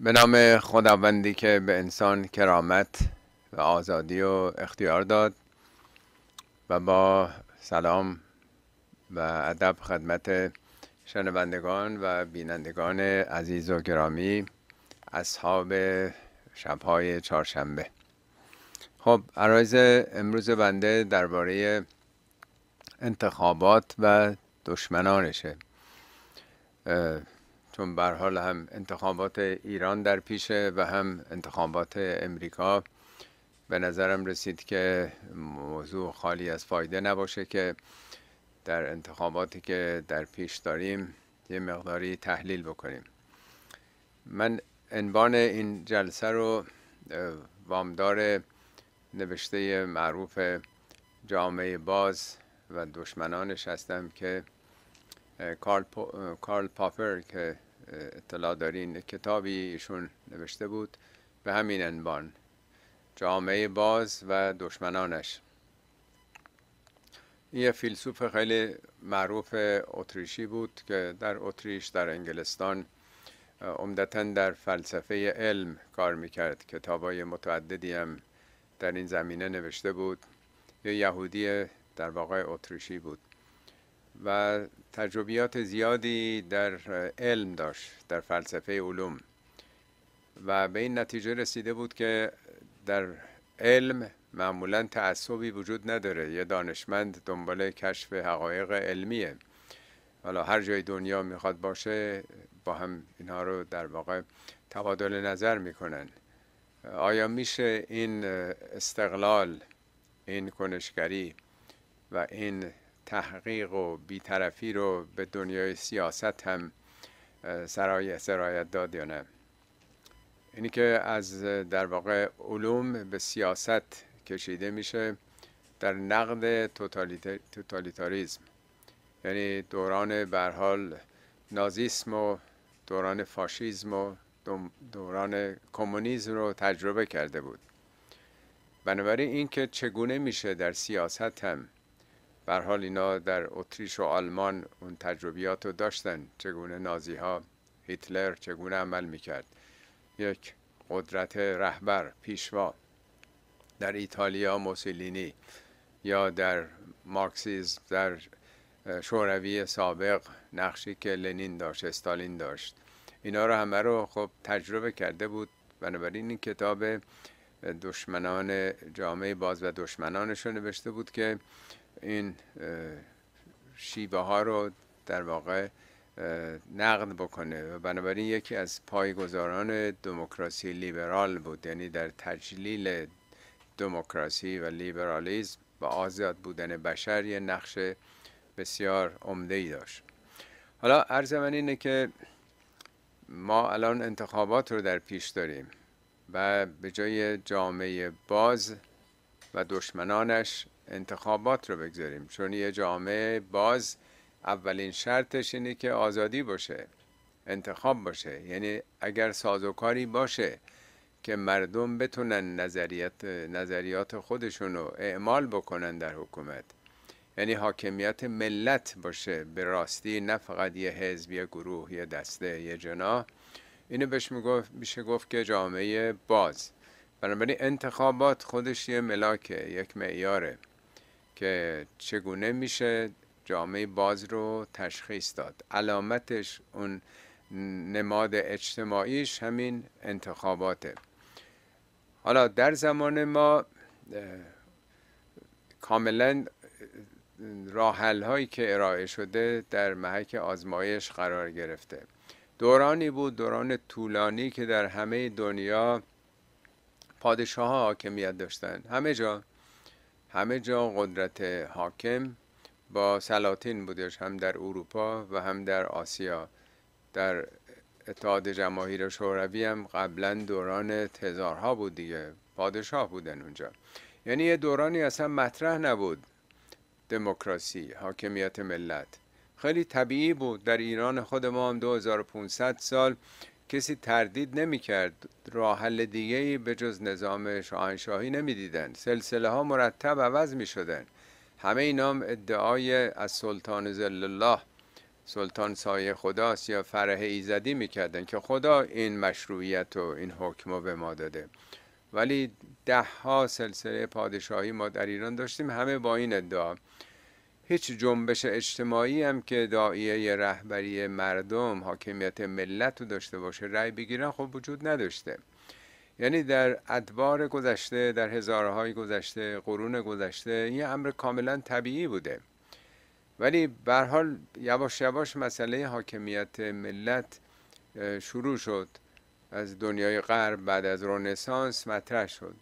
به نام خداوندی که به انسان کرامت و آزادی و اختیار داد و با سلام و ادب خدمت شنوندگان و بینندگان عزیز و گرامی اصحاب شبهای چهارشنبه خب عرایز امروز بنده درباره انتخابات و دشمنانشه چون بر حال هم انتخابات ایران در پیشه و هم انتخابات امریکا به نظرم رسید که موضوع خالی از فایده نباشه که در انتخاباتی که در پیش داریم یه مقداری تحلیل بکنیم من انبان این جلسه رو وامدار نوشته معروف جامعه باز و دشمنانش هستم که کارل, پاپر که اطلاع دارین کتابی ایشون نوشته بود به همین انبان جامعه باز و دشمنانش این یه فیلسوف خیلی معروف اتریشی بود که در اتریش در انگلستان عمدتا در فلسفه علم کار میکرد های متعددی هم در این زمینه نوشته بود یه یهودی در واقع اتریشی بود و تجربیات زیادی در علم داشت در فلسفه علوم و به این نتیجه رسیده بود که در علم معمولا تعصبی وجود نداره یه دانشمند دنبال کشف حقایق علمیه حالا هر جای دنیا میخواد باشه با هم اینها رو در واقع تبادل نظر میکنن آیا میشه این استقلال این کنشگری و این تحقیق و بیطرفی رو به دنیای سیاست هم سرای سرایت داد یا نه اینی که از در واقع علوم به سیاست کشیده میشه در نقد توتالیتاریزم یعنی دوران برحال نازیسم و دوران فاشیزم و دوران کمونیزم رو تجربه کرده بود بنابراین اینکه چگونه میشه در سیاست هم بر حال اینا در اتریش و آلمان اون تجربیات رو داشتن چگونه نازی ها هیتلر چگونه عمل میکرد یک قدرت رهبر پیشوا در ایتالیا موسولینی یا در مارکسیزم در شوروی سابق نقشی که لنین داشت استالین داشت اینا رو همه رو خب تجربه کرده بود بنابراین این کتاب دشمنان جامعه باز و دشمنانش رو نوشته بود که این شیوه ها رو در واقع نقد بکنه و بنابراین یکی از پایگزاران دموکراسی لیبرال بود یعنی در تجلیل دموکراسی و لیبرالیزم و آزاد بودن بشر یه نقش بسیار عمده ای داشت حالا عرض من اینه که ما الان انتخابات رو در پیش داریم و به جای جامعه باز و دشمنانش انتخابات رو بگذاریم چون یه جامعه باز اولین شرطش اینه که آزادی باشه انتخاب باشه یعنی اگر سازوکاری باشه که مردم بتونن نظریت نظریات خودشون رو اعمال بکنن در حکومت یعنی حاکمیت ملت باشه به راستی نه فقط یه حزب یه گروه یه دسته یه جناح اینو بهش میگفت میشه گفت که جامعه باز بنابراین انتخابات خودش یه ملاکه یک معیاره که چگونه میشه جامعه باز رو تشخیص داد علامتش اون نماد اجتماعیش همین انتخاباته حالا در زمان ما کاملا راحل هایی که ارائه شده در محک آزمایش قرار گرفته دورانی بود دوران طولانی که در همه دنیا پادشاه ها حاکمیت داشتن همه جا همه جا قدرت حاکم با سلاطین بودش هم در اروپا و هم در آسیا در اتحاد جماهیر شوروی هم قبلا دوران تزارها بود دیگه پادشاه بودن اونجا یعنی یه دورانی اصلا مطرح نبود دموکراسی حاکمیت ملت خیلی طبیعی بود در ایران خود ما هم 2500 سال کسی تردید نمی کرد راه حل دیگه ای به جز نظام شاهنشاهی نمی دیدن سلسله ها مرتب عوض می شدن همه اینا ادعای از سلطان زل الله سلطان سایه خداست یا فره ایزدی میکردن که خدا این مشروعیت و این حکم رو به ما داده ولی ده ها سلسله پادشاهی ما در ایران داشتیم همه با این ادعا هیچ جنبش اجتماعی هم که داعیه رهبری مردم حاکمیت ملت رو داشته باشه رأی بگیرن خب وجود نداشته یعنی در ادوار گذشته در هزارهای گذشته قرون گذشته این امر کاملا طبیعی بوده ولی به حال یواش یواش مسئله حاکمیت ملت شروع شد از دنیای غرب بعد از رنسانس مطرح شد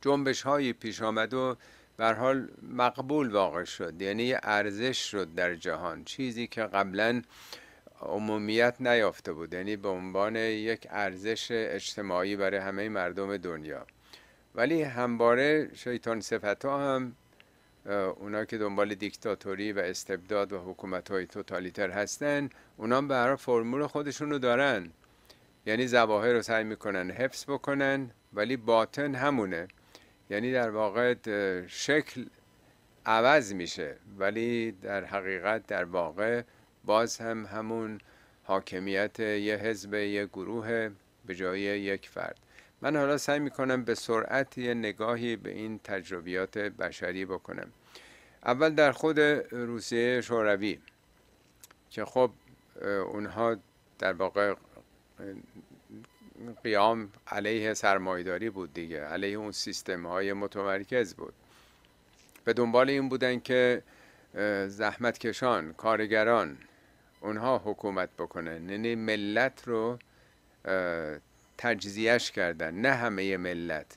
جنبش هایی پیش آمد و بر حال مقبول واقع شد یعنی ارزش شد در جهان چیزی که قبلا عمومیت نیافته بود یعنی به عنوان یک ارزش اجتماعی برای همه مردم دنیا ولی همباره شیطان صفتا هم اونا که دنبال دیکتاتوری و استبداد و حکومت های توتالیتر هستن اونا برای فرمول خودشونو دارن یعنی زواهر رو سعی میکنن حفظ بکنن ولی باطن همونه یعنی در واقع شکل عوض میشه ولی در حقیقت در واقع باز هم همون حاکمیت یه حزب یه گروه به جای یک فرد من حالا سعی میکنم به سرعت یه نگاهی به این تجربیات بشری بکنم اول در خود روسیه شوروی که خب اونها در واقع قیام علیه سرمایداری بود دیگه علیه اون سیستم های متمرکز بود به دنبال این بودن که زحمتکشان کارگران اونها حکومت بکنن یعنی ملت رو تجزیهش کردن نه همه ملت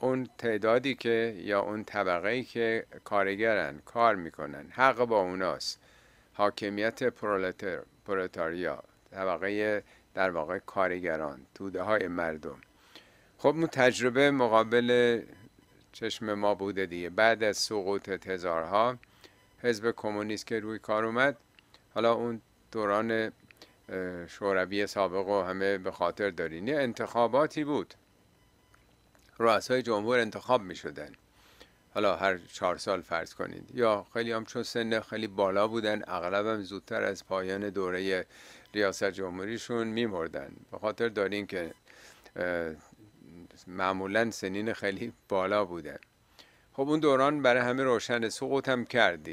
اون تعدادی که یا اون طبقه ای که کارگرن کار میکنن حق با اوناست حاکمیت پرولتر پرولتاریا طبقه در واقع کارگران توده های مردم خب اون تجربه مقابل چشم ما بوده دیگه بعد از سقوط تزارها حزب کمونیست که روی کار اومد حالا اون دوران شوروی سابق و همه به خاطر دارین یه انتخاباتی بود رؤسای جمهور انتخاب می حالا هر چهار سال فرض کنید یا خیلی هم چون سن خیلی بالا بودن اغلب هم زودتر از پایان دوره ریاست جمهوریشون میمردن به خاطر دارین که معمولا سنین خیلی بالا بودن خب اون دوران برای همه روشن سقوط هم کرد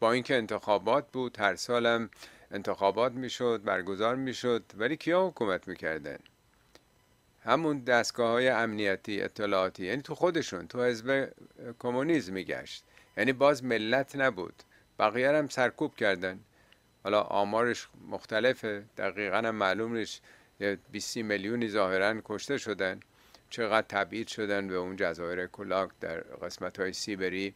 با اینکه انتخابات بود هر سالم انتخابات میشد برگزار میشد ولی کیا حکومت میکردن همون دستگاه های امنیتی اطلاعاتی یعنی تو خودشون تو حزب کمونیسم میگشت یعنی باز ملت نبود بقیه هم سرکوب کردن حالا آمارش مختلفه دقیقا هم معلوم نیست 20 میلیونی ظاهرا کشته شدن چقدر تبعید شدن به اون جزایر کلاک در قسمت های سیبری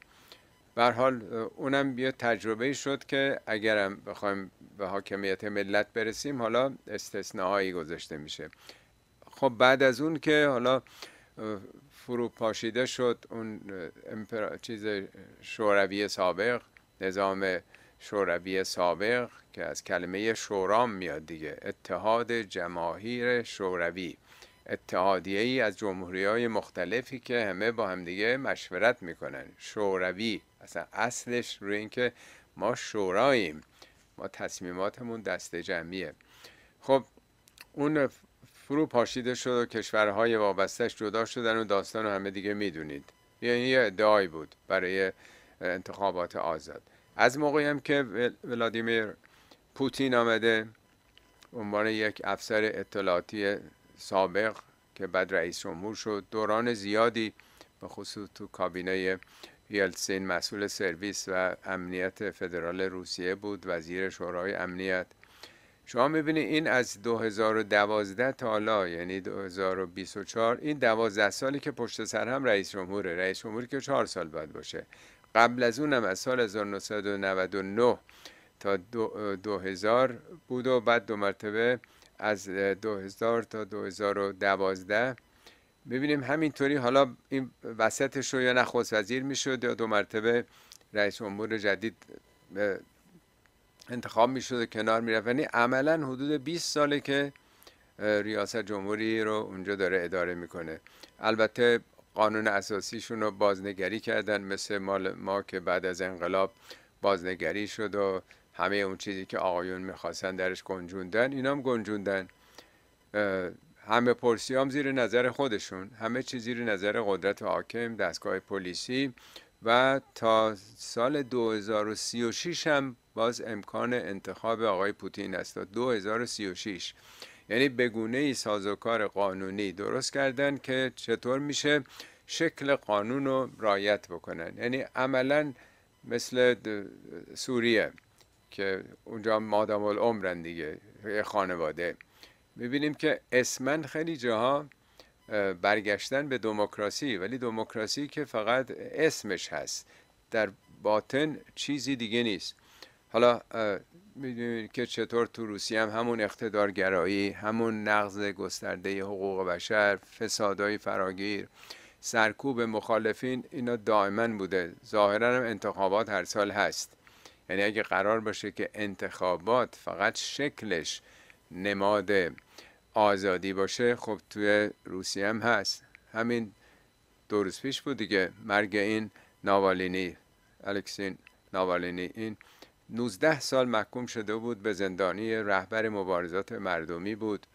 بر حال اونم بیا تجربه شد که اگرم بخوایم به حاکمیت ملت برسیم حالا استثناهایی گذاشته میشه خب بعد از اون که حالا فرو پاشیده شد اون امپرا... چیز شوروی سابق نظام شوروی سابق که از کلمه شورام میاد دیگه اتحاد جماهیر شوروی اتحادیه ای از جمهوری های مختلفی که همه با هم دیگه مشورت میکنن شوروی اصلا اصلش روی اینکه ما شوراییم ما تصمیماتمون دست جمعیه خب اون فرو پاشیده شد و کشورهای وابستش جدا شدن و داستان رو همه دیگه میدونید یعنی یه ادعایی بود برای انتخابات آزاد از موقعی هم که ولادیمیر پوتین آمده عنوان یک افسر اطلاعاتی سابق که بعد رئیس جمهور شد دوران زیادی به خصوص تو کابینه یلسین مسئول سرویس و امنیت فدرال روسیه بود وزیر شورای امنیت شما میبینید این از 2012 تا حالا یعنی 2024 این 12 سالی که پشت سر هم رئیس جمهور رئیس جمهور که 4 سال بعد باشه قبل از اونم از سال 1999 تا 2000 بود و بعد دو مرتبه از 2000 تا 2012 میبینیم همینطوری حالا این وسطش رو یا نخست وزیر میشد یا دو مرتبه رئیس جمهور جدید انتخاب میشد و کنار میرفت یعنی عملا حدود 20 ساله که ریاست جمهوری رو اونجا داره اداره میکنه البته قانون اساسیشون رو بازنگری کردن مثل ما که بعد از انقلاب بازنگری شد و همه اون چیزی که آقایون میخواستن درش گنجوندن اینا هم گنجوندن همه پرسی هم زیر نظر خودشون همه چیزی زیر نظر قدرت حاکم دستگاه پلیسی و تا سال 2036 هم باز امکان انتخاب آقای پوتین است تا 2036 یعنی بگونه ای سازوکار قانونی درست کردن که چطور میشه شکل قانون رو رایت بکنن یعنی عملا مثل سوریه که اونجا مادام العمرن دیگه خانواده میبینیم که اسمن خیلی جاها برگشتن به دموکراسی ولی دموکراسی که فقط اسمش هست در باطن چیزی دیگه نیست حالا میدونید که چطور تو روسی هم همون اقتدارگرایی همون نقض گسترده حقوق بشر فسادهای فراگیر سرکوب مخالفین اینا دائما بوده ظاهرا هم انتخابات هر سال هست یعنی اگه قرار باشه که انتخابات فقط شکلش نماد آزادی باشه خب توی روسیه هم هست همین دو روز پیش بود دیگه مرگ این ناوالینی الکسین ناوالینی این 19 سال محکوم شده بود به زندانی رهبر مبارزات مردمی بود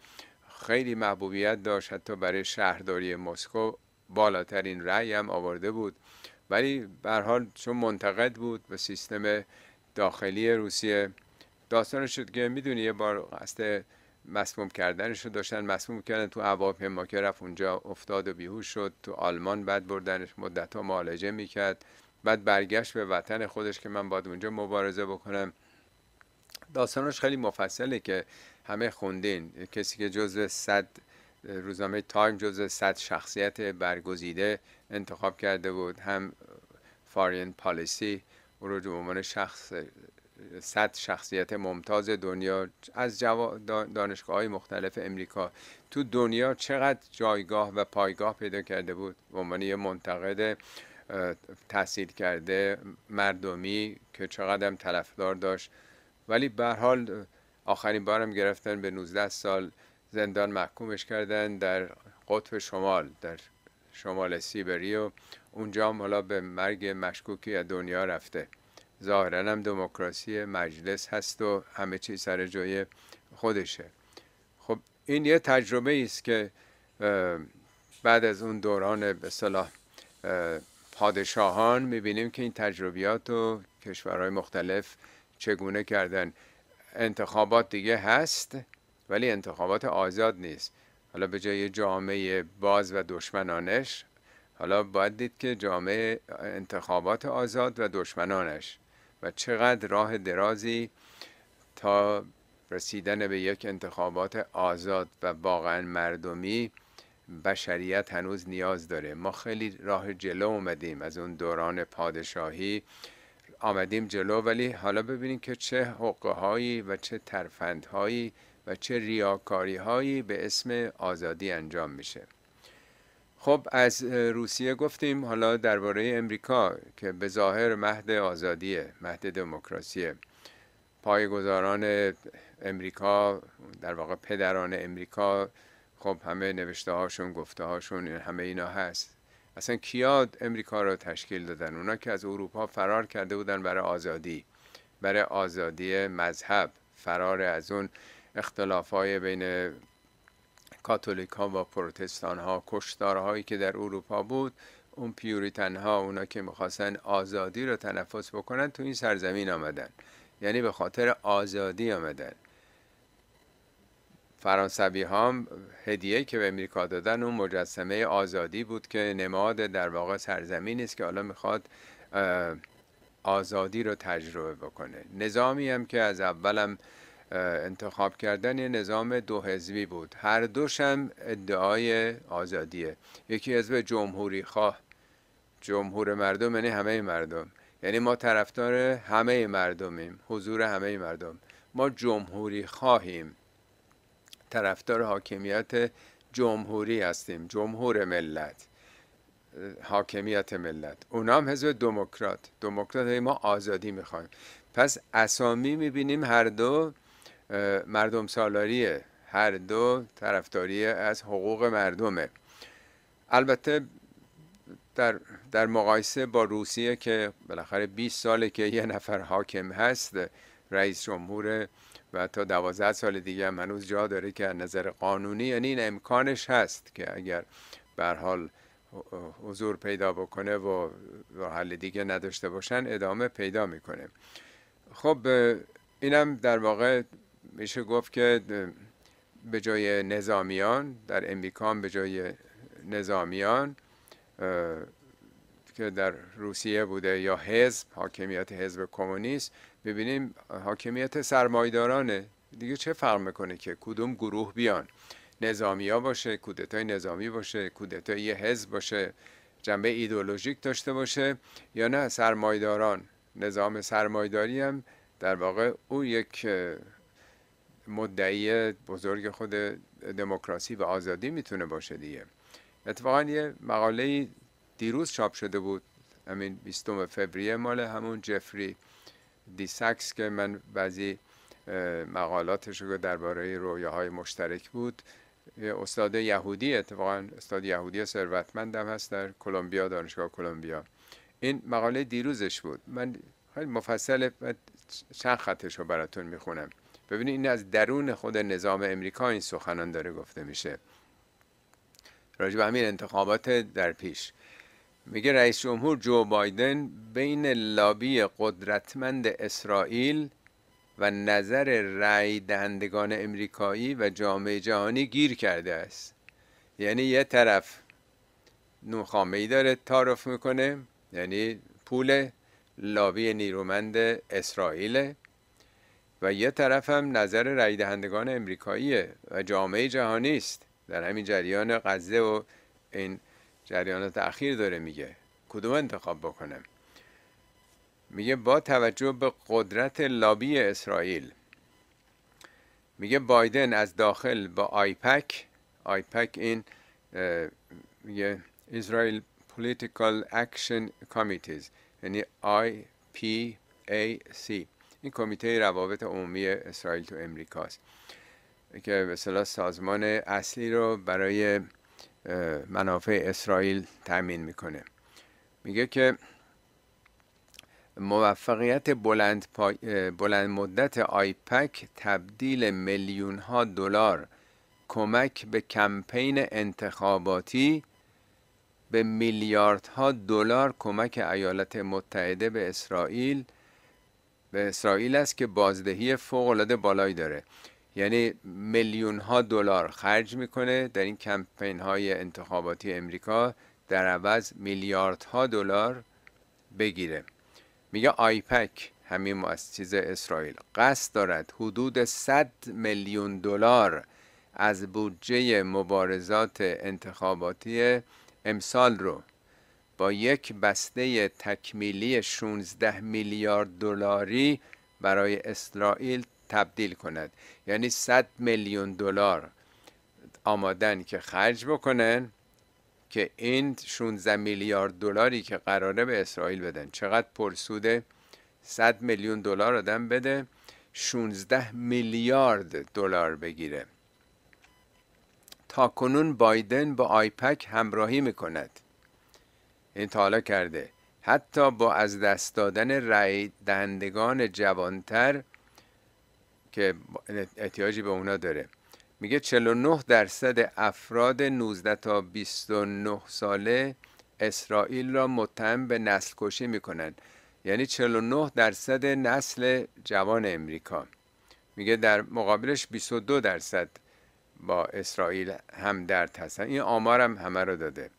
خیلی محبوبیت داشت حتی برای شهرداری مسکو بالاترین رأی هم آورده بود ولی به حال چون منتقد بود به سیستم داخلی روسیه داستان شد که میدونی یه بار قصد مسموم کردنش رو داشتن مسموم کردن تو هواپیما که رفت اونجا افتاد و بیهوش شد تو آلمان بعد بردنش مدت ها معالجه میکرد بعد برگشت به وطن خودش که من باید اونجا مبارزه بکنم داستانش خیلی مفصله که همه خوندین کسی که جزو صد روزنامه تایم جزو صد شخصیت برگزیده انتخاب کرده بود هم فارین پالیسی او رو به عنوان شخص صد شخصیت ممتاز دنیا از دانشگاه های مختلف امریکا تو دنیا چقدر جایگاه و پایگاه پیدا کرده بود به عنوان یه منتقد تحصیل کرده مردمی که چقدر طرفدار داشت ولی به حال آخرین بارم گرفتن به 19 سال زندان محکومش کردن در قطب شمال در شمال سیبری و اونجا هم حالا به مرگ مشکوکی دنیا رفته ظاهرا هم دموکراسی مجلس هست و همه چیز سر جای خودشه خب این یه تجربه ای است که بعد از اون دوران به صلاح پادشاهان میبینیم که این تجربیات و کشورهای مختلف چگونه کردن انتخابات دیگه هست ولی انتخابات آزاد نیست حالا به جای جامعه باز و دشمنانش حالا باید دید که جامعه انتخابات آزاد و دشمنانش و چقدر راه درازی تا رسیدن به یک انتخابات آزاد و واقعا مردمی بشریت هنوز نیاز داره ما خیلی راه جلو اومدیم از اون دوران پادشاهی آمدیم جلو ولی حالا ببینیم که چه حقه هایی و چه ترفندهایی و چه ریاکاری هایی به اسم آزادی انجام میشه خب از روسیه گفتیم حالا درباره امریکا که به ظاهر مهد آزادیه مهد دموکراسیه پایگزاران امریکا در واقع پدران امریکا خب همه نوشته هاشون گفته هاشون همه اینا هست اصلا کیاد امریکا رو تشکیل دادن اونا که از اروپا فرار کرده بودن برای آزادی برای آزادی مذهب فرار از اون اختلاف بین کاتولیک ها و پروتستان ها هایی که در اروپا بود اون پیوریتن ها اونا که میخواستن آزادی رو تنفس بکنن تو این سرزمین آمدن یعنی به خاطر آزادی آمدن فرانسوی هم هدیه که به امریکا دادن اون مجسمه آزادی بود که نماد در واقع سرزمین است که حالا میخواد آزادی رو تجربه بکنه نظامی هم که از اولم انتخاب کردن یه نظام دو حزبی بود هر دوش هم ادعای آزادیه یکی حزب جمهوری خواه جمهور مردم یعنی همه مردم یعنی ما طرفدار همه مردمیم حضور همه مردم ما جمهوری خواهیم طرفدار حاکمیت جمهوری هستیم جمهور ملت حاکمیت ملت اونا هم حزب دموکرات دموکرات ما آزادی میخوایم پس اسامی میبینیم هر دو مردم سالاریه هر دو طرفداری از حقوق مردمه البته در, در مقایسه با روسیه که بالاخره 20 ساله که یه نفر حاکم هست رئیس جمهور و تا دوازده سال دیگه هم هنوز جا داره که از نظر قانونی یعنی این امکانش هست که اگر بر حال حضور پیدا بکنه و حل دیگه نداشته باشن ادامه پیدا میکنه خب اینم در واقع میشه گفت که به جای نظامیان در امریکا به جای نظامیان که در روسیه بوده یا حزب حاکمیت حزب کمونیست ببینیم حاکمیت سرمایدارانه دیگه چه فرق میکنه که کدوم گروه بیان نظامیا باشه کودتای نظامی باشه کودتای یه حزب باشه جنبه ایدولوژیک داشته باشه یا نه سرمایداران نظام سرمایداری هم در واقع او یک مدعی بزرگ خود دموکراسی و آزادی میتونه باشه دیگه اتفاقا یه مقاله دیروز چاپ شده بود همین 20 فوریه مال همون جفری دیسکس که من بعضی مقالاتش رو درباره های مشترک بود استاد یهودی اتفاقا استاد یهودی ثروتمندم هست در کلمبیا دانشگاه کلمبیا این مقاله دیروزش بود من خیلی مفصل چند خطش رو براتون میخونم ببینید این از درون خود نظام امریکا این سخنان داره گفته میشه راجع به همین انتخابات در پیش میگه رئیس جمهور جو بایدن بین لابی قدرتمند اسرائیل و نظر رأی دهندگان امریکایی و جامعه جهانی گیر کرده است یعنی یه طرف نوخامه ای داره تعارف میکنه یعنی پول لابی نیرومند اسرائیل و یه طرف هم نظر رأی دهندگان امریکاییه و جامعه جهانی است در همین جریان غزه و این جریانات اخیر داره میگه کدوم انتخاب بکنم میگه با توجه به قدرت لابی اسرائیل میگه بایدن از داخل با آیپک آیپک این میگه اسرائیل پولیتیکال اکشن کمیتیز یعنی آی سی. این کمیته روابط عمومی اسرائیل تو امریکاست که به سازمان اصلی رو برای منافع اسرائیل تأمین میکنه میگه که موفقیت بلند, بلند مدت آیپک تبدیل میلیون ها دلار کمک به کمپین انتخاباتی به میلیاردها دلار کمک ایالات متحده به اسرائیل به اسرائیل است که بازدهی فوق العاده بالایی داره یعنی میلیون ها دلار خرج میکنه در این کمپین های انتخاباتی امریکا در عوض میلیاردها دلار بگیره میگه آیپک همین از چیز اسرائیل قصد دارد حدود 100 میلیون دلار از بودجه مبارزات انتخاباتی امسال رو با یک بسته تکمیلی 16 میلیارد دلاری برای اسرائیل تبدیل کند یعنی 100 میلیون دلار آمادن که خرج بکنن که این 16 میلیارد دلاری که قراره به اسرائیل بدن چقدر پرسوده 100 میلیون دلار آدم بده 16 میلیارد دلار بگیره تا کنون بایدن با آیپک همراهی میکند این تا کرده حتی با از دست دادن رأی دهندگان جوانتر که احتیاجی به اونا داره میگه 49 درصد افراد 19 تا 29 ساله اسرائیل را متهم به نسل کشی میکنن یعنی 49 درصد نسل جوان امریکا میگه در مقابلش 22 درصد با اسرائیل هم درد هستن این آمار هم همه رو داده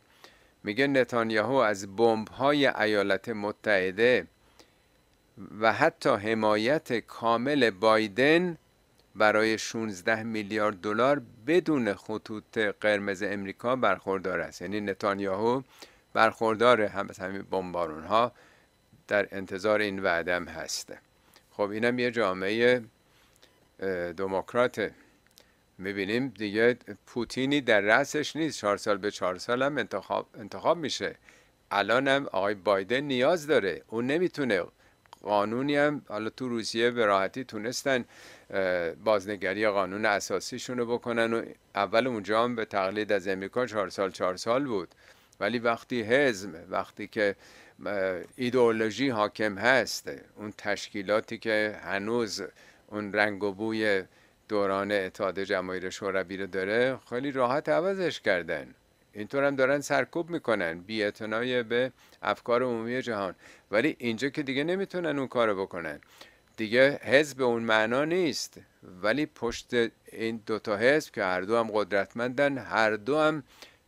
میگه نتانیاهو از بمب های ایالات متحده و حتی حمایت کامل بایدن برای 16 میلیارد دلار بدون خطوط قرمز امریکا برخوردار است یعنی نتانیاهو برخوردار هم از همین بمبارون ها در انتظار این وعدم هست خب اینم یه جامعه دموکرات. میبینیم دیگه پوتینی در رأسش نیست چهار سال به چهار سال هم انتخاب, انتخاب میشه الان هم آقای بایدن نیاز داره اون نمیتونه قانونی هم حالا تو روسیه به راحتی تونستن بازنگری قانون اساسیشون رو بکنن و اول اونجا هم به تقلید از امریکا چهار سال چهار سال بود ولی وقتی حزم وقتی که ایدئولوژی حاکم هست اون تشکیلاتی که هنوز اون رنگ و بوی دوران اتحاد جماهیر شوروی رو داره خیلی راحت عوضش کردن اینطور هم دارن سرکوب میکنن بیعتنای به افکار عمومی جهان ولی اینجا که دیگه نمیتونن اون کارو بکنن دیگه حزب به اون معنا نیست ولی پشت این دوتا حزب که هر دو هم قدرتمندن هر دو هم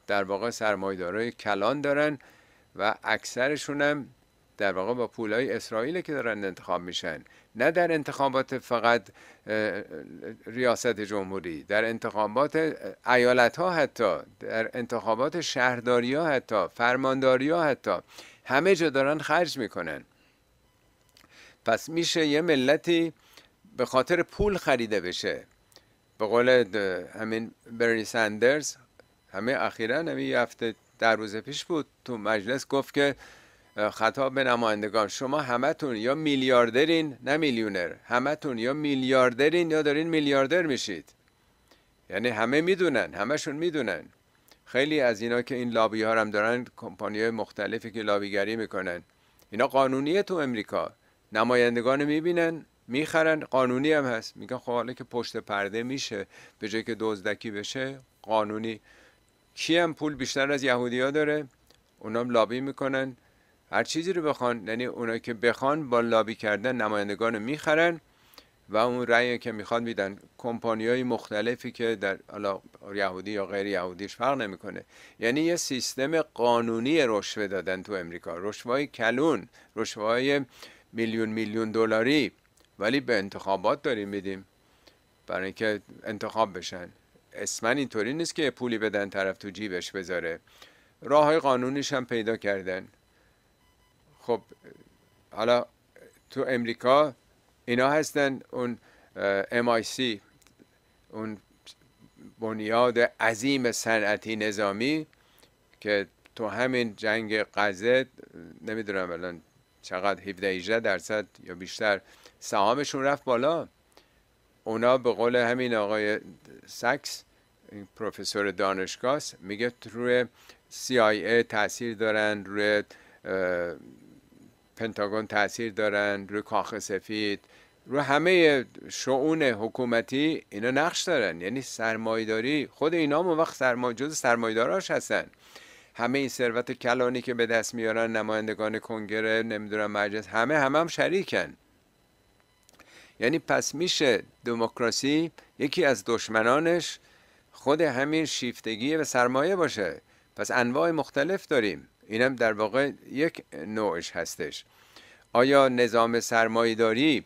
در واقع سرمایدارای کلان دارن و اکثرشون هم در واقع با پولای اسرائیل که دارن انتخاب میشن نه در انتخابات فقط ریاست جمهوری در انتخابات ایالت ها حتی در انتخابات شهرداری ها حتی فرمانداری ها حتی همه جا دارن خرج میکنن پس میشه یه ملتی به خاطر پول خریده بشه به قول همین برنی سندرز همه اخیرا همین هفته در روز پیش بود تو مجلس گفت که خطاب به نمایندگان شما همتون یا میلیاردرین نه میلیونر همتون یا میلیاردرین یا دارین میلیاردر میشید یعنی همه میدونن همشون میدونن خیلی از اینا که این لابی ها هم دارن کمپانی مختلفی که لابیگری میکنن اینا قانونیه تو امریکا نمایندگان میبینن میخرن قانونی هم هست میگن خب حالا که پشت پرده میشه به جای که دزدکی بشه قانونی کی هم پول بیشتر از یهودیا داره اونام لابی میکنن هر چیزی رو بخوان یعنی اونا که بخوان با لابی کردن نمایندگان رو میخرن و اون رأی که میخواد میدن کمپانی های مختلفی که در حالا یهودی یا غیر یهودیش فرق نمیکنه یعنی یه سیستم قانونی رشوه دادن تو امریکا های کلون های ملیون، میلیون میلیون دلاری ولی به انتخابات داریم میدیم برای اینکه انتخاب بشن اسما اینطوری نیست که پولی بدن طرف تو جیبش بذاره راه های قانونیش هم پیدا کردن خب حالا تو امریکا اینا هستن اون سی اون بنیاد عظیم صنعتی نظامی که تو همین جنگ غزه نمیدونم الان چقدر 17 18 درصد یا بیشتر سهامشون رفت بالا اونا به قول همین آقای سکس پروفسور دانشگاه میگه روی CIA تاثیر دارن روی پنتاگون تاثیر دارن روی کاخ سفید رو همه شعون حکومتی اینا نقش دارن یعنی سرمایداری خود اینا هم وقت سرما... جز سرمایداراش هستن همه این ثروت کلانی که به دست میارن نمایندگان کنگره نمیدونم مجلس همه هم هم شریکن یعنی پس میشه دموکراسی یکی از دشمنانش خود همین شیفتگی و سرمایه باشه پس انواع مختلف داریم اینم در واقع یک نوعش هستش آیا نظام سرمایداری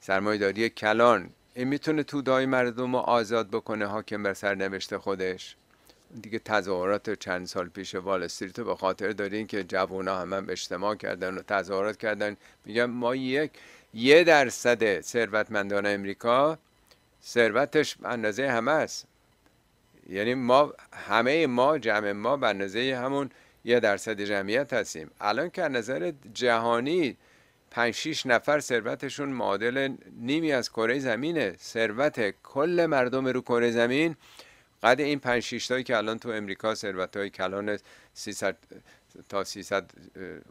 سرمایداری کلان این میتونه دای مردم رو آزاد بکنه حاکم بر نوشته خودش دیگه تظاهرات چند سال پیش وال استریت به خاطر دارین که جوونا هم, هم اجتماع کردن و تظاهرات کردن میگم ما یک یه درصد ثروتمندان امریکا ثروتش اندازه همه است یعنی ما همه ما جمع ما به اندازه همون یه درصد جمعیت هستیم الان که از نظر جهانی 5 6 نفر ثروتشون معادل نیمی از کره زمینه ثروت کل مردم رو کره زمین قد این 5 6 تایی که الان تو امریکا ثروت های کلان 300 تا 300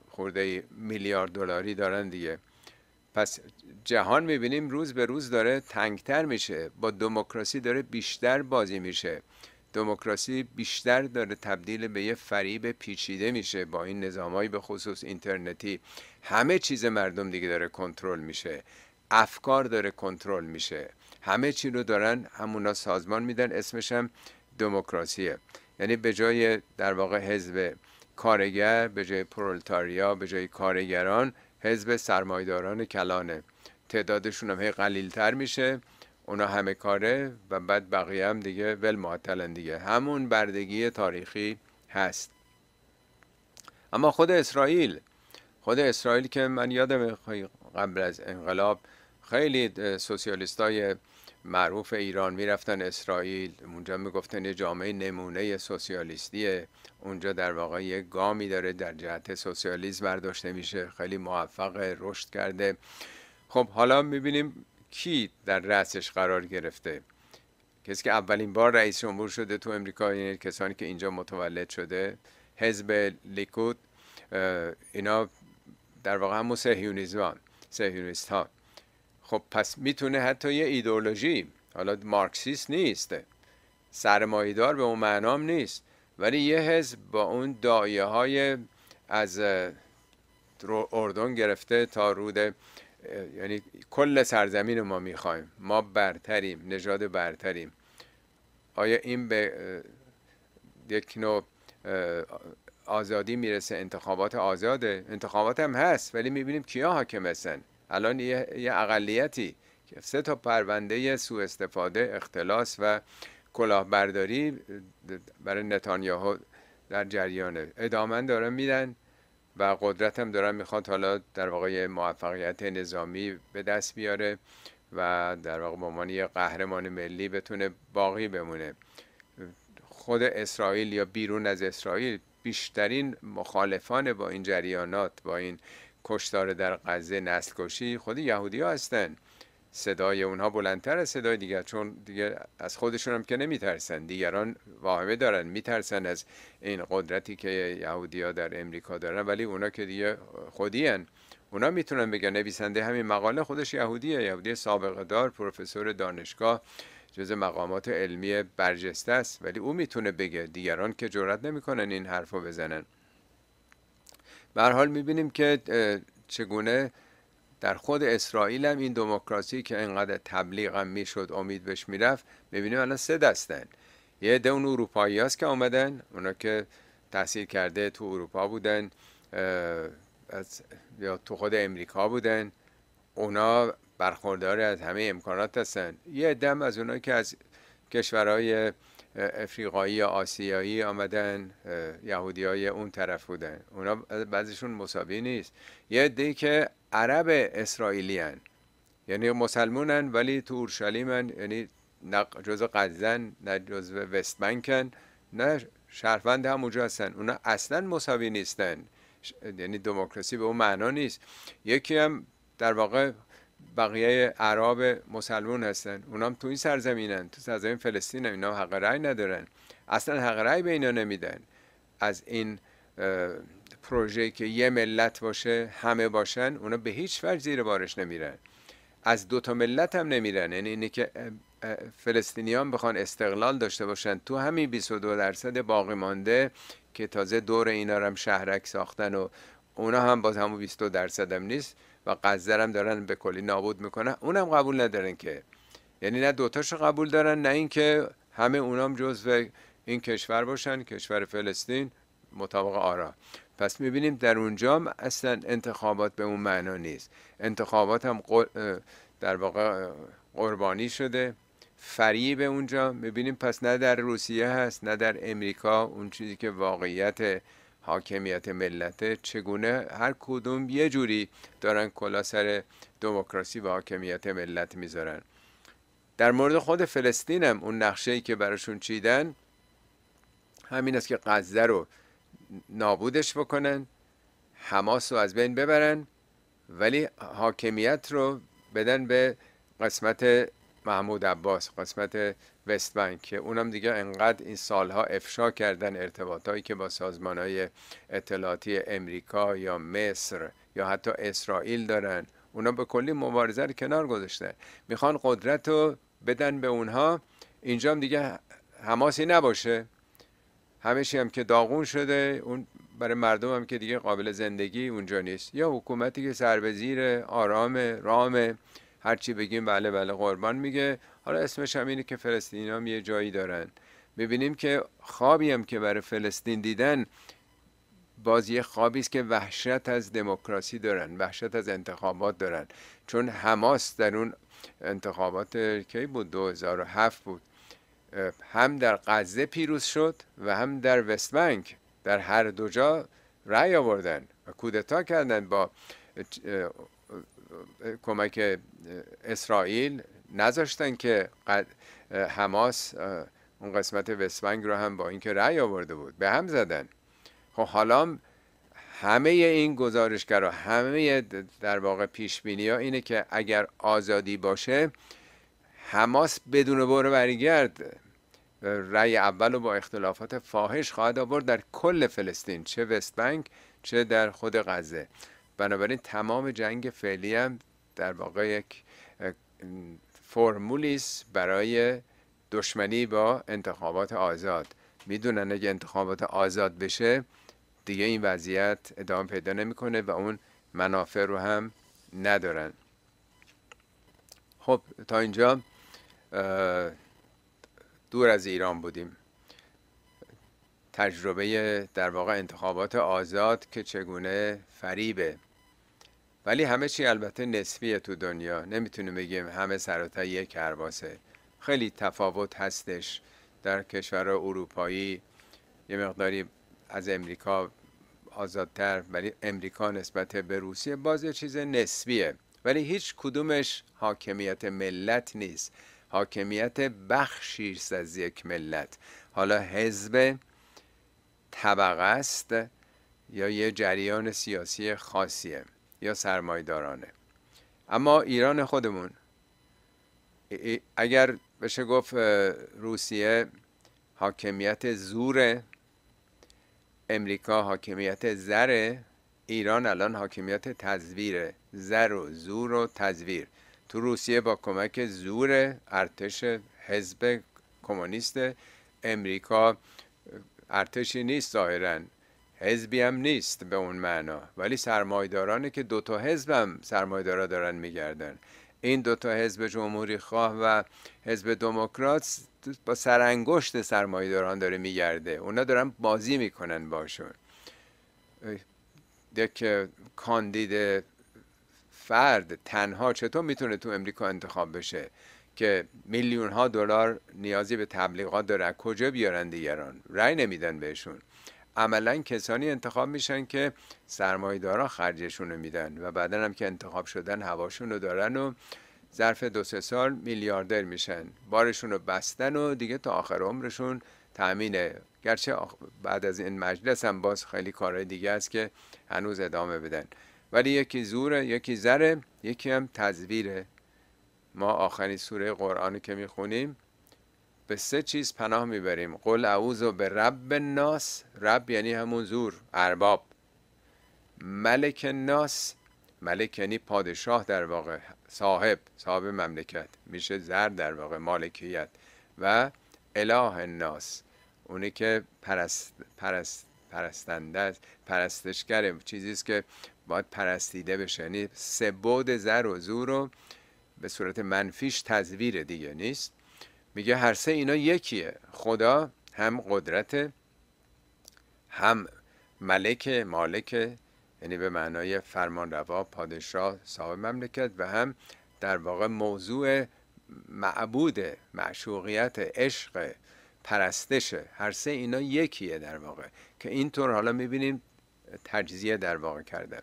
خورده میلیارد دلاری دارن دیگه پس جهان میبینیم روز به روز داره تنگتر میشه با دموکراسی داره بیشتر بازی میشه دموکراسی بیشتر داره تبدیل به یه فریب پیچیده میشه با این نظامایی به خصوص اینترنتی همه چیز مردم دیگه داره کنترل میشه افکار داره کنترل میشه همه چی رو دارن همونا سازمان میدن اسمش هم دموکراسیه یعنی به جای در واقع حزب کارگر به جای پرولتاریا به جای کارگران حزب سرمایداران کلانه تعدادشون هم هی قلیلتر میشه اونا همه کاره و بعد بقیه هم دیگه ول معطلن دیگه همون بردگی تاریخی هست اما خود اسرائیل خود اسرائیل که من یادم قبل از انقلاب خیلی سوسیالیستای معروف ایران میرفتن اسرائیل اونجا میگفتن یه جامعه نمونه سوسیالیستیه اونجا در واقع یه گامی داره در جهت سوسیالیسم برداشته میشه خیلی موفق رشد کرده خب حالا میبینیم کی در رأسش قرار گرفته کسی که اولین بار رئیس جمهور شده تو امریکا یعنی کسانی که اینجا متولد شده حزب لیکود اینا در واقع همون سهیونیزوان سهیونیست ها خب پس میتونه حتی یه ایدولوژی حالا مارکسیست نیست سرمایدار به اون معنام نیست ولی یه حزب با اون دایه های از اردن گرفته تا رود یعنی کل سرزمین ما میخوایم ما برتریم نژاد برتریم آیا این به یک نوع آزادی میرسه انتخابات آزاده انتخابات هم هست ولی میبینیم کیا حاکم هستن الان یه, اقلیتی سه تا پرونده سوء استفاده اختلاس و کلاهبرداری برای نتانیاهو در جریانه ادامه دارن میدن و قدرت هم دارن میخواد حالا در واقع موفقیت نظامی به دست بیاره و در واقع به عنوان قهرمان ملی بتونه باقی بمونه خود اسرائیل یا بیرون از اسرائیل بیشترین مخالفان با این جریانات با این کشتار در غزه نسل کشی خود یهودی ها هستن صدای اونها بلندتر از صدای دیگر چون دیگر از خودشون هم که نمیترسن دیگران واهمه دارن میترسن از این قدرتی که ها در امریکا دارن ولی اونا که دیگه هن اونا میتونن بگن نویسنده همین مقاله خودش یهودیه یهودی سابقه دار پروفسور دانشگاه جز مقامات علمی برجسته است ولی او میتونه بگه دیگران که جرات نمیکنن این حرفو بزنن به حال میبینیم که چگونه در خود اسرائیل هم این دموکراسی که انقدر تبلیغ هم میشد امید بهش میرفت میبینیم الان سه دستن یه عده اون اروپایی هست که آمدن اونا که تحصیل کرده تو اروپا بودن از یا تو خود امریکا بودن اونا برخوردار از همه امکانات هستن یه دم از اونا که از کشورهای افریقایی یا آسیایی آمدن یهودی های اون طرف بودن اونا بعضشون مساوی نیست یه دی که عرب اسرائیلی یعنی مسلمونن ولی تو اورشلیمن یعنی نه جزو نه جز وست نه شهروند هم اونجا هستن اونا اصلا مساوی نیستن یعنی دموکراسی به اون معنا نیست یکی هم در واقع بقیه عرب مسلمون هستن اونا هم تو این سرزمینن تو سرزمین فلسطین هم. اینا حق رأی ندارن اصلا حق رأی به اینا نمیدن از این پروژه که یه ملت باشه همه باشن اونا به هیچ وجه زیر بارش نمیرن از دو تا ملت هم نمیرن یعنی اینه که فلسطینیان بخوان استقلال داشته باشن تو همین 22 درصد باقی مانده که تازه دور اینا هم شهرک ساختن و اونا هم باز همون 22 درصد هم نیست و قذر هم دارن به کلی نابود میکنن اونم قبول ندارن که یعنی نه دوتاش قبول دارن نه اینکه همه اونام جزو این کشور باشن کشور فلسطین مطابق آرا پس میبینیم در اونجا اصلا انتخابات به اون معنا نیست انتخابات هم در واقع قربانی شده فریب اونجا میبینیم پس نه در روسیه هست نه در امریکا اون چیزی که واقعیت حاکمیت ملته چگونه هر کدوم یه جوری دارن کلا سر دموکراسی و حاکمیت ملت میذارن در مورد خود فلسطین هم اون نقشه ای که براشون چیدن همین است که غزه رو نابودش بکنن حماس رو از بین ببرن ولی حاکمیت رو بدن به قسمت محمود عباس قسمت وست بانک که اونم دیگه انقدر این سالها افشا کردن ارتباطهایی که با سازمان های اطلاعاتی امریکا یا مصر یا حتی اسرائیل دارن اونا به کلی مبارزه رو کنار گذاشته میخوان قدرت رو بدن به اونها اینجا دیگه حماسی نباشه همشی هم که داغون شده اون برای مردم هم که دیگه قابل زندگی اونجا نیست یا حکومتی که سر به زیر آرام رام هرچی بگیم بله بله قربان میگه حالا اسمش هم اینه که فلسطینی هم یه جایی دارن میبینیم که خوابی هم که برای فلسطین دیدن باز یه خوابی است که وحشت از دموکراسی دارن وحشت از انتخابات دارن چون حماس در اون انتخابات کی بود 2007 بود هم در غزه پیروز شد و هم در وستبنک در هر دو جا رأی آوردن و کودتا کردن با کمک اسرائیل نذاشتن که حماس اون قسمت وستبنگ رو هم با اینکه رأی آورده بود به هم زدن خب حالا همه این گزارشگرا همه در واقع پیش بینی ها اینه که اگر آزادی باشه حماس بدون برو برگرد رأی اول رو با اختلافات فاحش خواهد آورد در کل فلسطین چه وست چه در خود غزه بنابراین تمام جنگ فعلی هم در واقع یک فرمولی برای دشمنی با انتخابات آزاد میدونن اگه انتخابات آزاد بشه دیگه این وضعیت ادامه پیدا نمیکنه و اون منافع رو هم ندارن خب تا اینجا دور از ایران بودیم تجربه در واقع انتخابات آزاد که چگونه فریبه ولی همه چی البته نسبیه تو دنیا نمیتونیم بگیم همه سراتا یک کرباسه خیلی تفاوت هستش در کشور اروپایی یه مقداری از امریکا آزادتر ولی امریکا نسبت به روسیه باز یه چیز نسبیه ولی هیچ کدومش حاکمیت ملت نیست حاکمیت بخشی از یک ملت حالا حزب طبقه است یا یه جریان سیاسی خاصیه یا سرمایدارانه اما ایران خودمون اگر بشه گفت روسیه حاکمیت زوره امریکا حاکمیت زره ایران الان حاکمیت تزویره زر و زور و تزویر تو روسیه با کمک زور ارتش حزب کمونیست امریکا ارتشی نیست ظاهرا حزبی هم نیست به اون معنا ولی سرمایدارانه که دوتا حزب هم سرمایدارا دارن میگردن این دوتا حزب جمهوری خواه و حزب دموکرات با سرانگشت سرمایداران داره میگرده اونا دارن بازی میکنن باشون یک کاندید فرد تنها چطور میتونه تو امریکا انتخاب بشه که میلیون ها دلار نیازی به تبلیغات داره کجا بیارن دیگران رأی نمیدن بهشون عملا کسانی انتخاب میشن که سرمایه‌دارا خرجشون رو میدن و بعدا هم که انتخاب شدن هواشون رو دارن و ظرف دو سه سال میلیاردر میشن بارشون رو بستن و دیگه تا آخر عمرشون تامینه گرچه بعد از این مجلس هم باز خیلی کارهای دیگه است که هنوز ادامه بدن ولی یکی زوره یکی زره یکی هم تزویره ما آخرین سوره قرآن که میخونیم به سه چیز پناه میبریم قل اعوذ به رب ناس رب یعنی همون زور ارباب ملک الناس ملک یعنی پادشاه در واقع صاحب صاحب مملکت میشه زر در واقع مالکیت و اله ناس اونی که پرست, پرست پرستنده است پرستشگر چیزی است که باید پرستیده بشه یعنی سه بود زر و زور رو به صورت منفیش تزویر دیگه نیست میگه هر سه اینا یکیه خدا هم قدرت هم ملک مالک یعنی به معنای فرمانروا پادشاه صاحب مملکت و هم در واقع موضوع معبود معشوقیت عشق پرستش هر سه اینا یکیه در واقع که اینطور حالا میبینیم تجزیه در واقع کرده.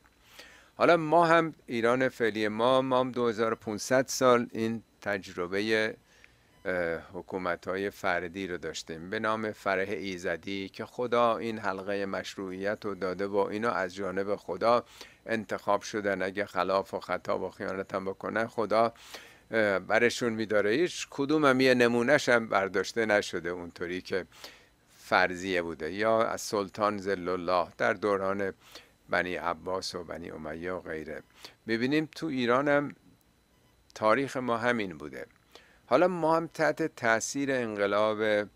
حالا ما هم ایران فعلی ما ما هم 2500 سال این تجربه حکومت های فردی رو داشتیم به نام فره ایزدی که خدا این حلقه مشروعیت رو داده و اینا از جانب خدا انتخاب شدن اگه خلاف و خطا و خیانت هم بکنن خدا برشون میداره هیچ کدوم هم یه نمونهش هم برداشته نشده اونطوری که فرضیه بوده یا از سلطان زل الله در دوران بنی عباس و بنی امیه و غیره ببینیم تو ایران هم تاریخ ما همین بوده حالا ما هم تحت تاثیر انقلاب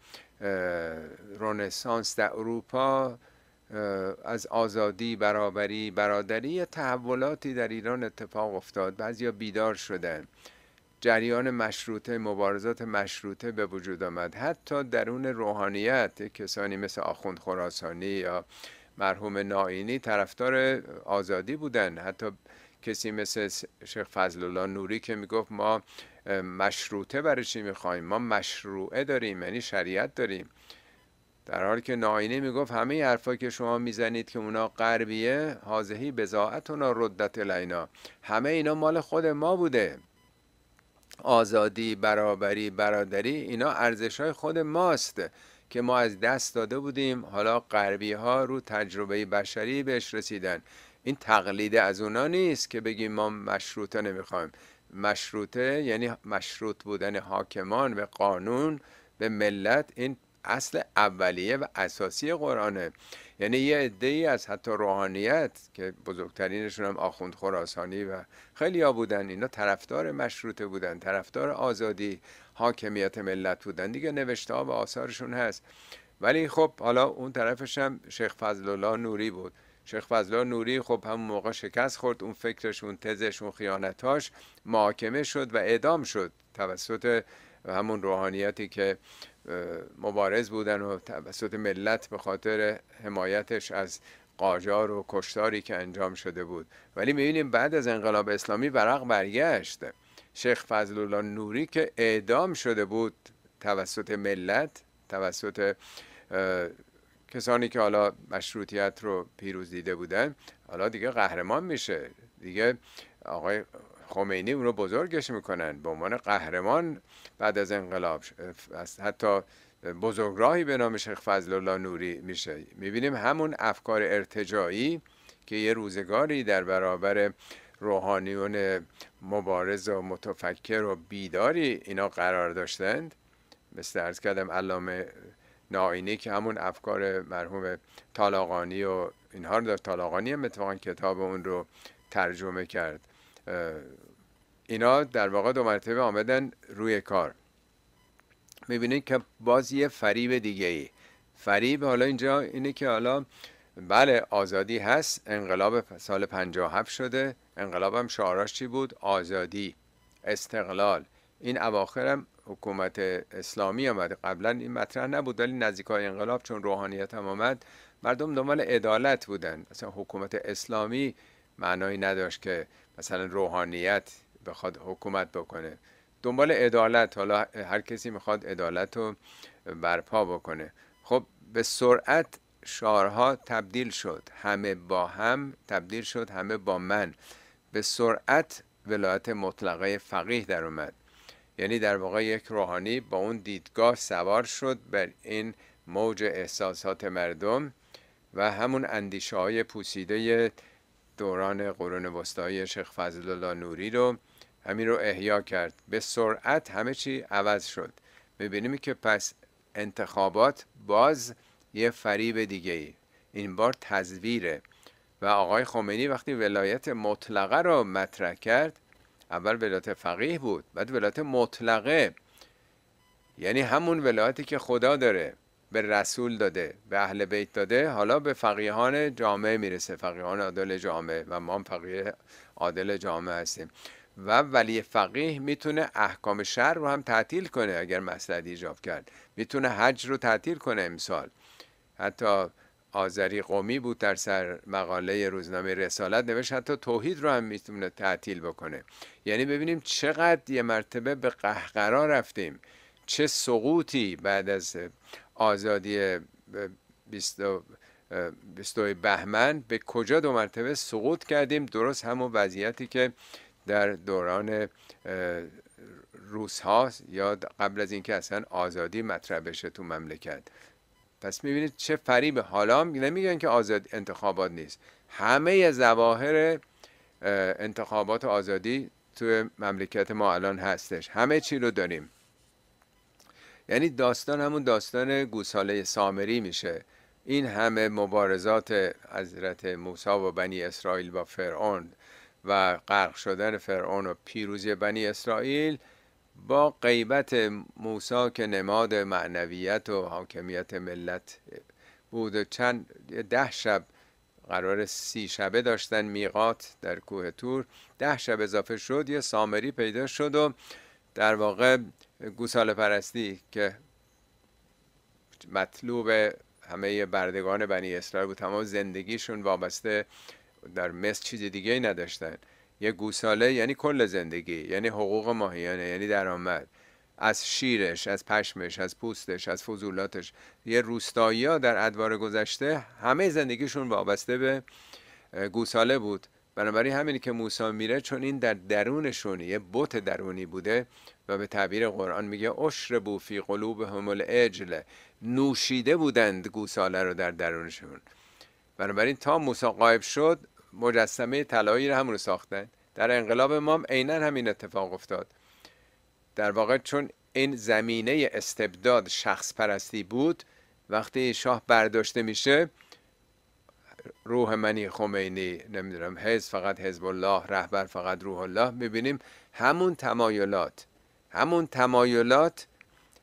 رونسانس در اروپا از آزادی برابری برادری یا تحولاتی در ایران اتفاق افتاد بعضیا بیدار شدن جریان مشروطه مبارزات مشروطه به وجود آمد حتی درون روحانیت کسانی مثل آخوند خراسانی یا مرحوم ناینی طرفدار آزادی بودن حتی کسی مثل شیخ فضل الله نوری که میگفت ما مشروطه برای چی میخوایم ما مشروعه داریم یعنی شریعت داریم در حالی که ناینی میگفت همه حرفا که شما میزنید که اونا غربیه حاضهی بزاعت اونا ردت لینا همه اینا مال خود ما بوده آزادی برابری برادری اینا ارزش های خود ماست که ما از دست داده بودیم حالا غربی ها رو تجربه بشری بهش رسیدن این تقلید از اونا نیست که بگیم ما مشروطه نمیخوایم مشروطه یعنی مشروط بودن حاکمان به قانون به ملت این اصل اولیه و اساسی قرآنه یعنی یه عده ای از حتی روحانیت که بزرگترینشون هم آخوند خراسانی و خیلی ها بودن اینا طرفدار مشروطه بودن طرفدار آزادی حاکمیت ملت بودن دیگه نوشته ها و آثارشون هست ولی خب حالا اون طرفش هم شیخ الله نوری بود شیخ الله نوری خب همون موقع شکست خورد اون فکرش اون تزش خیانتاش محاکمه شد و اعدام شد توسط همون روحانیتی که مبارز بودن و توسط ملت به خاطر حمایتش از قاجار و کشتاری که انجام شده بود ولی میبینیم بعد از انقلاب اسلامی ورق برگشت شیخ الله نوری که اعدام شده بود توسط ملت توسط کسانی که حالا مشروطیت رو پیروز دیده بودن حالا دیگه قهرمان میشه دیگه آقای خمینی اون رو بزرگش میکنن به عنوان قهرمان بعد از انقلاب حتی بزرگراهی به نام شیخ الله نوری میشه میبینیم همون افکار ارتجایی که یه روزگاری در برابر روحانیون مبارز و متفکر و بیداری اینا قرار داشتند مثل ارز کردم علامه ناینی که همون افکار مرحوم طالاقانی و اینها رو داشت طالاقانی هم اتفاقا کتاب اون رو ترجمه کرد اینا در واقع دو مرتبه آمدن روی کار میبینید که باز یه فریب دیگه ای فریب حالا اینجا اینه که حالا بله آزادی هست انقلاب سال 57 شده انقلابم شعاراش چی بود آزادی استقلال این اواخرم حکومت اسلامی آمد قبلا این مطرح نبود ولی نزدیک های انقلاب چون روحانیت هم آمد مردم دنبال عدالت بودن اصلا حکومت اسلامی معنایی نداشت که مثلا روحانیت بخواد حکومت بکنه دنبال عدالت حالا هر کسی میخواد عدالت رو برپا بکنه خب به سرعت شارها تبدیل شد همه با هم تبدیل شد همه با من به سرعت ولایت مطلقه فقیه در اومد یعنی در واقع یک روحانی با اون دیدگاه سوار شد بر این موج احساسات مردم و همون اندیشه های پوسیده دوران قرون وسطای شیخ فضل الله نوری رو همین رو احیا کرد به سرعت همه چی عوض شد میبینیم که پس انتخابات باز یه فریب دیگه ای این بار تزویره و آقای خمینی وقتی ولایت مطلقه رو مطرح کرد اول ولایت فقیه بود بعد ولایت مطلقه یعنی همون ولایتی که خدا داره به رسول داده به اهل بیت داده حالا به فقیهان جامعه میرسه فقیهان عادل جامعه و ما هم فقیه عادل جامعه هستیم و ولی فقیه میتونه احکام شر رو هم تعطیل کنه اگر مسئله ایجاب کرد میتونه حج رو تعطیل کنه امسال حتی آذری قومی بود در سر مقاله روزنامه رسالت نوشت حتی توحید رو هم میتونه تعطیل بکنه یعنی ببینیم چقدر یه مرتبه به قهقرا رفتیم چه سقوطی بعد از آزادی 22 بهمن به کجا دو مرتبه سقوط کردیم درست همون وضعیتی که در دوران روس ها یا قبل از اینکه اصلا آزادی مطرح بشه تو مملکت پس میبینید چه به حالا نمیگن که آزاد انتخابات نیست همه زواهر انتخابات آزادی توی مملکت ما الان هستش همه چی رو داریم یعنی داستان همون داستان گوساله سامری میشه این همه مبارزات حضرت موسی و بنی اسرائیل با فرعون و غرق شدن فرعون و پیروزی بنی اسرائیل با غیبت موسا که نماد معنویت و حاکمیت ملت بود و چند ده شب قرار سی شبه داشتن میقات در کوه تور ده شب اضافه شد یه سامری پیدا شد و در واقع گوساله پرستی که مطلوب همه بردگان بنی اسرائیل بود تمام زندگیشون وابسته در مصر چیز دیگه ای نداشتن یه گوساله یعنی کل زندگی یعنی حقوق ماهیانه یعنی درآمد از شیرش از پشمش از پوستش از فضولاتش یه روستایی ها در ادوار گذشته همه زندگیشون وابسته به گوساله بود بنابراین همینی که موسی میره چون این در درونشون یه بت درونی بوده و به تعبیر قرآن میگه عشر قلوب همول اجل نوشیده بودند گوساله رو در درونشون بنابراین تا موسی قایب شد مجسمه طلایی رو همون ساختن در انقلاب مام عینا همین اتفاق افتاد در واقع چون این زمینه استبداد شخص پرستی بود وقتی شاه برداشته میشه روح منی خمینی نمیدونم حزب فقط حزب الله رهبر فقط روح الله میبینیم همون تمایلات همون تمایلات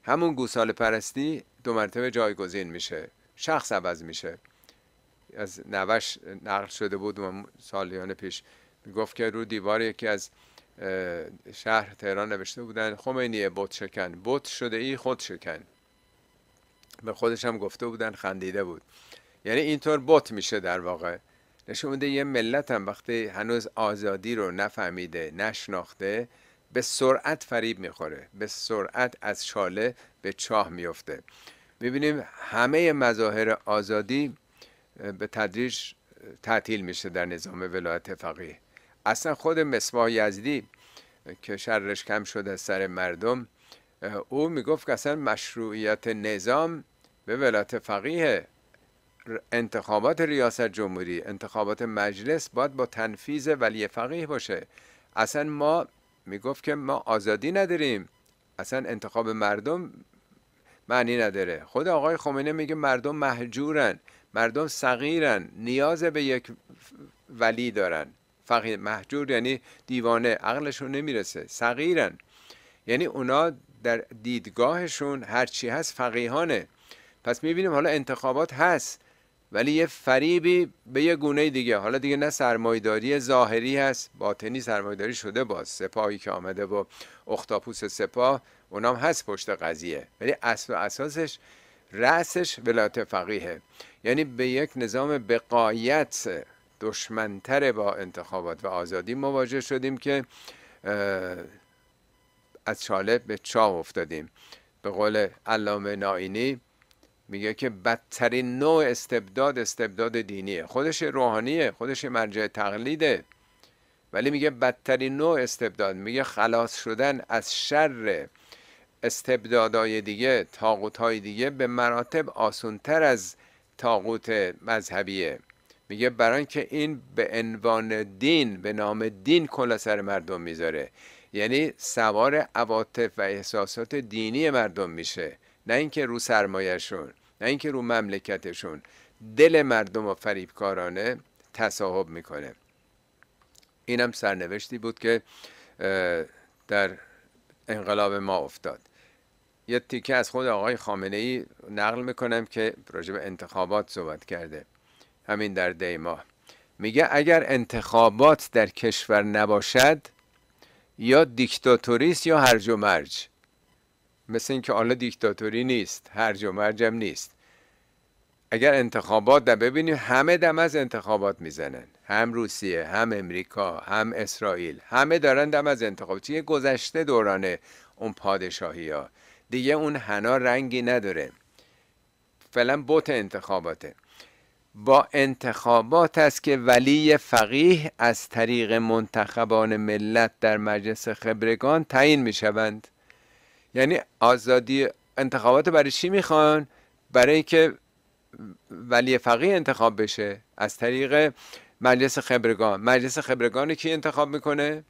همون گوسال پرستی دو مرتبه جایگزین میشه شخص عوض میشه از نوش نقل شده بود و سالیان پیش گفت که رو دیوار یکی از شهر تهران نوشته بودن خمینی بوت شکن بت شده ای خود شکن به خودش هم گفته بودن خندیده بود یعنی اینطور بوت میشه در واقع نشون میده یه ملت هم وقتی هنوز آزادی رو نفهمیده نشناخته به سرعت فریب میخوره به سرعت از چاله به چاه میفته میبینیم همه مظاهر آزادی به تدریج تعطیل میشه در نظام ولایت فقیه اصلا خود مصباح یزدی که شرش کم شد از سر مردم او میگفت که اصلا مشروعیت نظام به ولایت فقیه انتخابات ریاست جمهوری انتخابات مجلس باید با تنفیز ولی فقیه باشه اصلا ما میگفت که ما آزادی نداریم اصلا انتخاب مردم معنی نداره خود آقای خمینه میگه مردم محجورن مردم صغیرن نیاز به یک ولی دارن فقیر محجور یعنی دیوانه عقلشون نمیرسه صغیرن یعنی اونا در دیدگاهشون هرچی هست فقیهانه پس میبینیم حالا انتخابات هست ولی یه فریبی به یه گونه دیگه حالا دیگه نه سرمایداری ظاهری هست باطنی سرمایداری شده باز سپاهی که آمده با اختاپوس سپاه اونام هست پشت قضیه ولی اصل و اساسش رأسش ولایت فقیه یعنی به یک نظام بقایت دشمنتر با انتخابات و آزادی مواجه شدیم که از چاله به چاه افتادیم به قول علامه ناینی میگه که بدترین نوع استبداد استبداد دینیه خودش روحانیه خودش مرجع تقلیده ولی میگه بدترین نوع استبداد میگه خلاص شدن از شر استبدادهای دیگه تاغوتهای دیگه به مراتب آسونتر از تاقوت مذهبیه میگه برای اینکه این به عنوان دین به نام دین کلا سر مردم میذاره یعنی سوار عواطف و احساسات دینی مردم میشه نه اینکه رو سرمایهشون نه اینکه رو مملکتشون دل مردم و فریبکارانه تصاحب میکنه اینم سرنوشتی بود که در انقلاب ما افتاد یه تیکه از خود آقای خامنه ای نقل میکنم که راجع به انتخابات صحبت کرده همین در دی ماه میگه اگر انتخابات در کشور نباشد یا دیکتاتوریست یا هرج و مرج مثل اینکه حالا دیکتاتوری نیست هرج و هم نیست اگر انتخابات در ببینیم همه دم از انتخابات میزنن هم روسیه هم امریکا هم اسرائیل همه دارن دم از انتخابات چیه گذشته دوران اون پادشاهی ها دیگه اون هنا رنگی نداره فعلا بوت انتخاباته با انتخابات است که ولی فقیه از طریق منتخبان ملت در مجلس خبرگان تعیین شوند. یعنی آزادی انتخابات برای چی میخوان برای که ولی فقیه انتخاب بشه از طریق مجلس خبرگان مجلس خبرگان کی انتخاب میکنه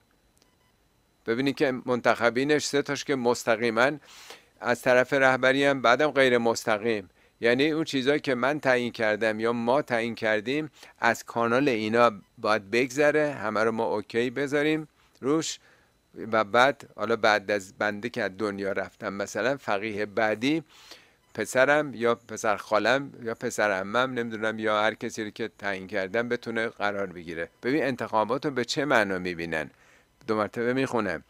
ببینید که منتخبینش سه تاش که مستقیما از طرف رهبری هم بعدم غیر مستقیم یعنی اون چیزهایی که من تعیین کردم یا ما تعیین کردیم از کانال اینا باید بگذره همه رو ما اوکی بذاریم روش و بعد حالا بعد از بنده که از دنیا رفتم مثلا فقیه بعدی پسرم یا پسر خالم یا پسر امم نمیدونم یا هر کسی رو که تعیین کردم بتونه قرار بگیره ببین انتخابات رو به چه معنا میبینن دو مرتبه میخونم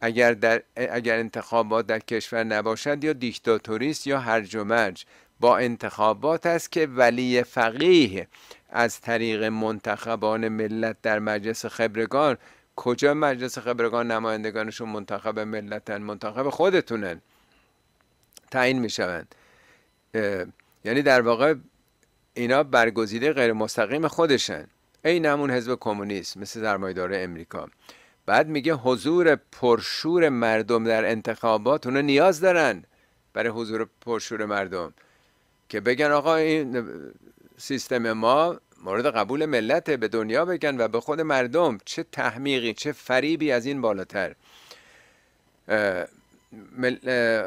اگر, در اگر انتخابات در کشور نباشد یا دیکتاتوریست یا هر و مرج با انتخابات است که ولی فقیه از طریق منتخبان ملت در مجلس خبرگان کجا مجلس خبرگان نمایندگانشون منتخب ملتن منتخب خودتونن تعیین میشوند یعنی در واقع اینا برگزیده غیر مستقیم خودشن ای همون حزب کمونیست مثل سرمایه‌دار امریکا بعد میگه حضور پرشور مردم در انتخابات اونا نیاز دارن برای حضور پرشور مردم که بگن آقا این سیستم ما مورد قبول ملت به دنیا بگن و به خود مردم چه تحمیقی چه فریبی از این بالاتر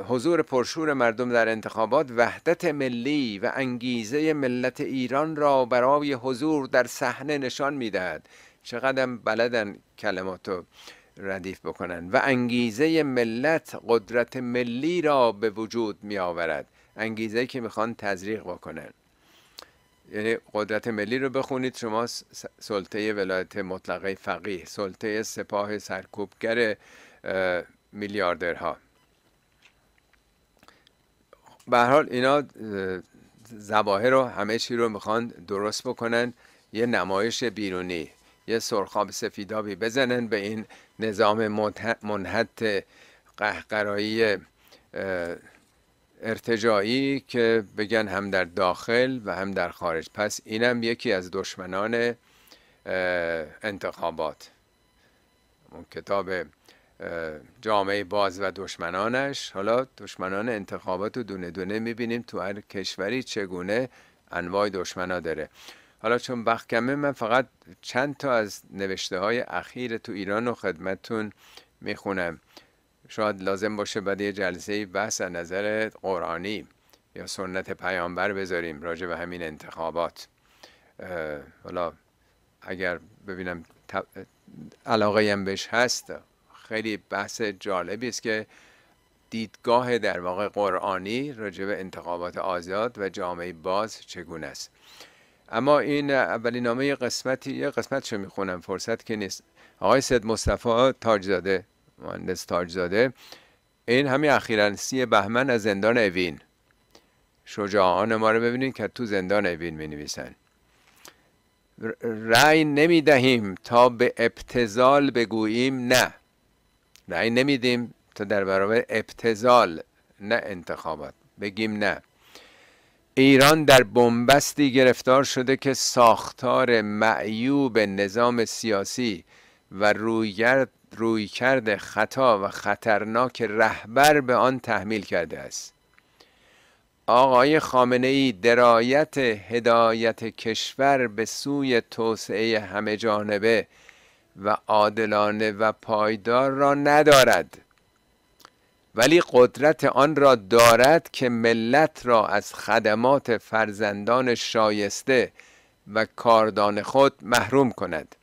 حضور پرشور مردم در انتخابات وحدت ملی و انگیزه ملت ایران را برای حضور در صحنه نشان میدهد چقدر بلدن کلماتو ردیف بکنن و انگیزه ملت قدرت ملی را به وجود می آورد انگیزه که میخوان تزریق بکنن یعنی قدرت ملی رو بخونید شما سلطه ولایت مطلقه فقیه سلطه سپاه سرکوبگر میلیاردرها به حال اینا زواهر رو همه چی رو میخوان درست بکنن یه نمایش بیرونی یه سرخاب سفیدابی بزنن به این نظام منحت قهقرایی ارتجایی که بگن هم در داخل و هم در خارج پس اینم یکی از دشمنان انتخابات اون کتاب جامعه باز و دشمنانش حالا دشمنان انتخابات رو دونه دونه میبینیم تو هر کشوری چگونه انواع دشمنا داره حالا چون وقت کمه من فقط چند تا از نوشته های اخیر تو ایران رو خدمتون میخونم شاید لازم باشه بعد یه جلسه بحث از نظر قرآنی یا سنت پیامبر بذاریم راجع به همین انتخابات حالا اگر ببینم علاقه هم بهش هست خیلی بحث جالبی است که دیدگاه در واقع قرآنی راجع به انتخابات آزاد و جامعه باز چگونه است اما این اولین نامه قسمتی یه شو میخونم فرصت که نیست آقای سید مصطفی تاجزاده مهندس تاجزاده این همین اخیرا سی بهمن از زندان اوین شجاعان ما رو ببینید که تو زندان اوین می نویسن رأی نمی دهیم تا به ابتزال بگوییم نه رأی نمیدیم تا در برابر ابتزال نه انتخابات بگیم نه ایران در بنبستی گرفتار شده که ساختار معیوب نظام سیاسی و رویگرد رویکرد خطا و خطرناک رهبر به آن تحمیل کرده است آقای خامنه ای درایت هدایت کشور به سوی توسعه همه جانبه و عادلانه و پایدار را ندارد ولی قدرت آن را دارد که ملت را از خدمات فرزندان شایسته و کاردان خود محروم کند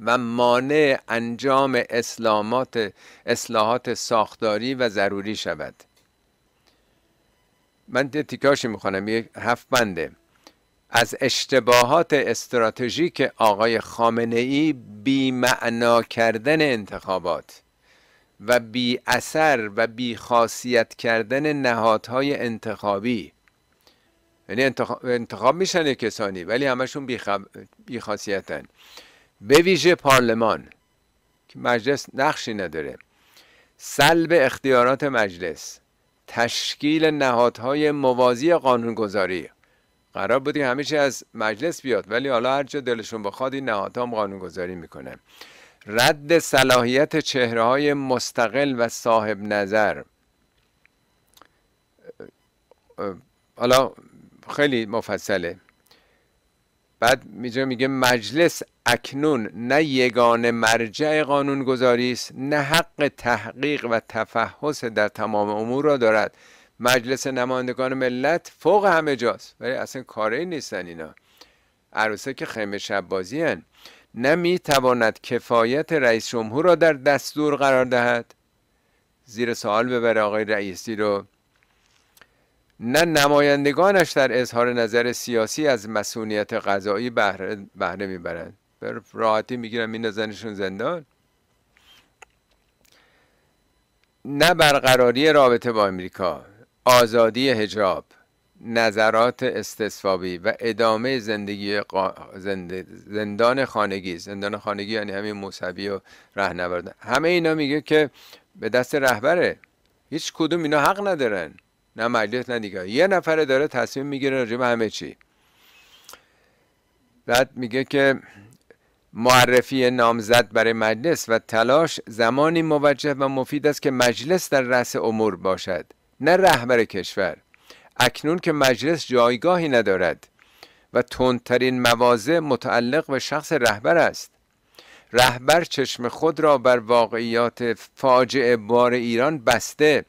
و مانع انجام اسلامات اصلاحات ساختاری و ضروری شود من یه تیکاشی میخوانم یک هفت بنده از اشتباهات استراتژیک آقای خامنه ای معنا کردن انتخابات و بی اثر و بی خاصیت کردن نهادهای انتخابی یعنی انتخاب, انتخاب میشن کسانی ولی همشون خب-، بی, خاصیتن به ویژه پارلمان که مجلس نقشی نداره سلب اختیارات مجلس تشکیل نهادهای موازی قانونگذاری قرار بودی همیشه از مجلس بیاد ولی حالا هر جا دلشون بخواد این نهادها هم قانونگذاری میکنن رد صلاحیت چهره های مستقل و صاحب نظر حالا خیلی مفصله بعد میجا میگه مجلس اکنون نه یگان مرجع قانونگذاری است نه حق تحقیق و تفحص در تمام امور را دارد مجلس نمایندگان ملت فوق همه جاست ولی اصلا کاری نیستن اینا عروسه که خیمه شب بازی نه کفایت رئیس جمهور را در دستور قرار دهد زیر سوال ببره آقای رئیسی رو نه نمایندگانش در اظهار نظر سیاسی از مسئولیت قضایی بهره, میبرند به راحتی میگیرن میندازنشون زندان نه برقراری رابطه با امریکا آزادی هجاب نظرات استثوابی و ادامه زندگی زندان خانگی زندان خانگی یعنی همین موسوی و رهنورد همه اینا میگه که به دست رهبره هیچ کدوم اینا حق ندارن نه مجلس نه دیگه یه نفره داره تصمیم میگیره راجع به همه چی بعد میگه که معرفی نامزد برای مجلس و تلاش زمانی موجه و مفید است که مجلس در رأس امور باشد نه رهبر کشور اکنون که مجلس جایگاهی ندارد و تندترین مواضع متعلق به شخص رهبر است رهبر چشم خود را بر واقعیات فاجعه بار ایران بسته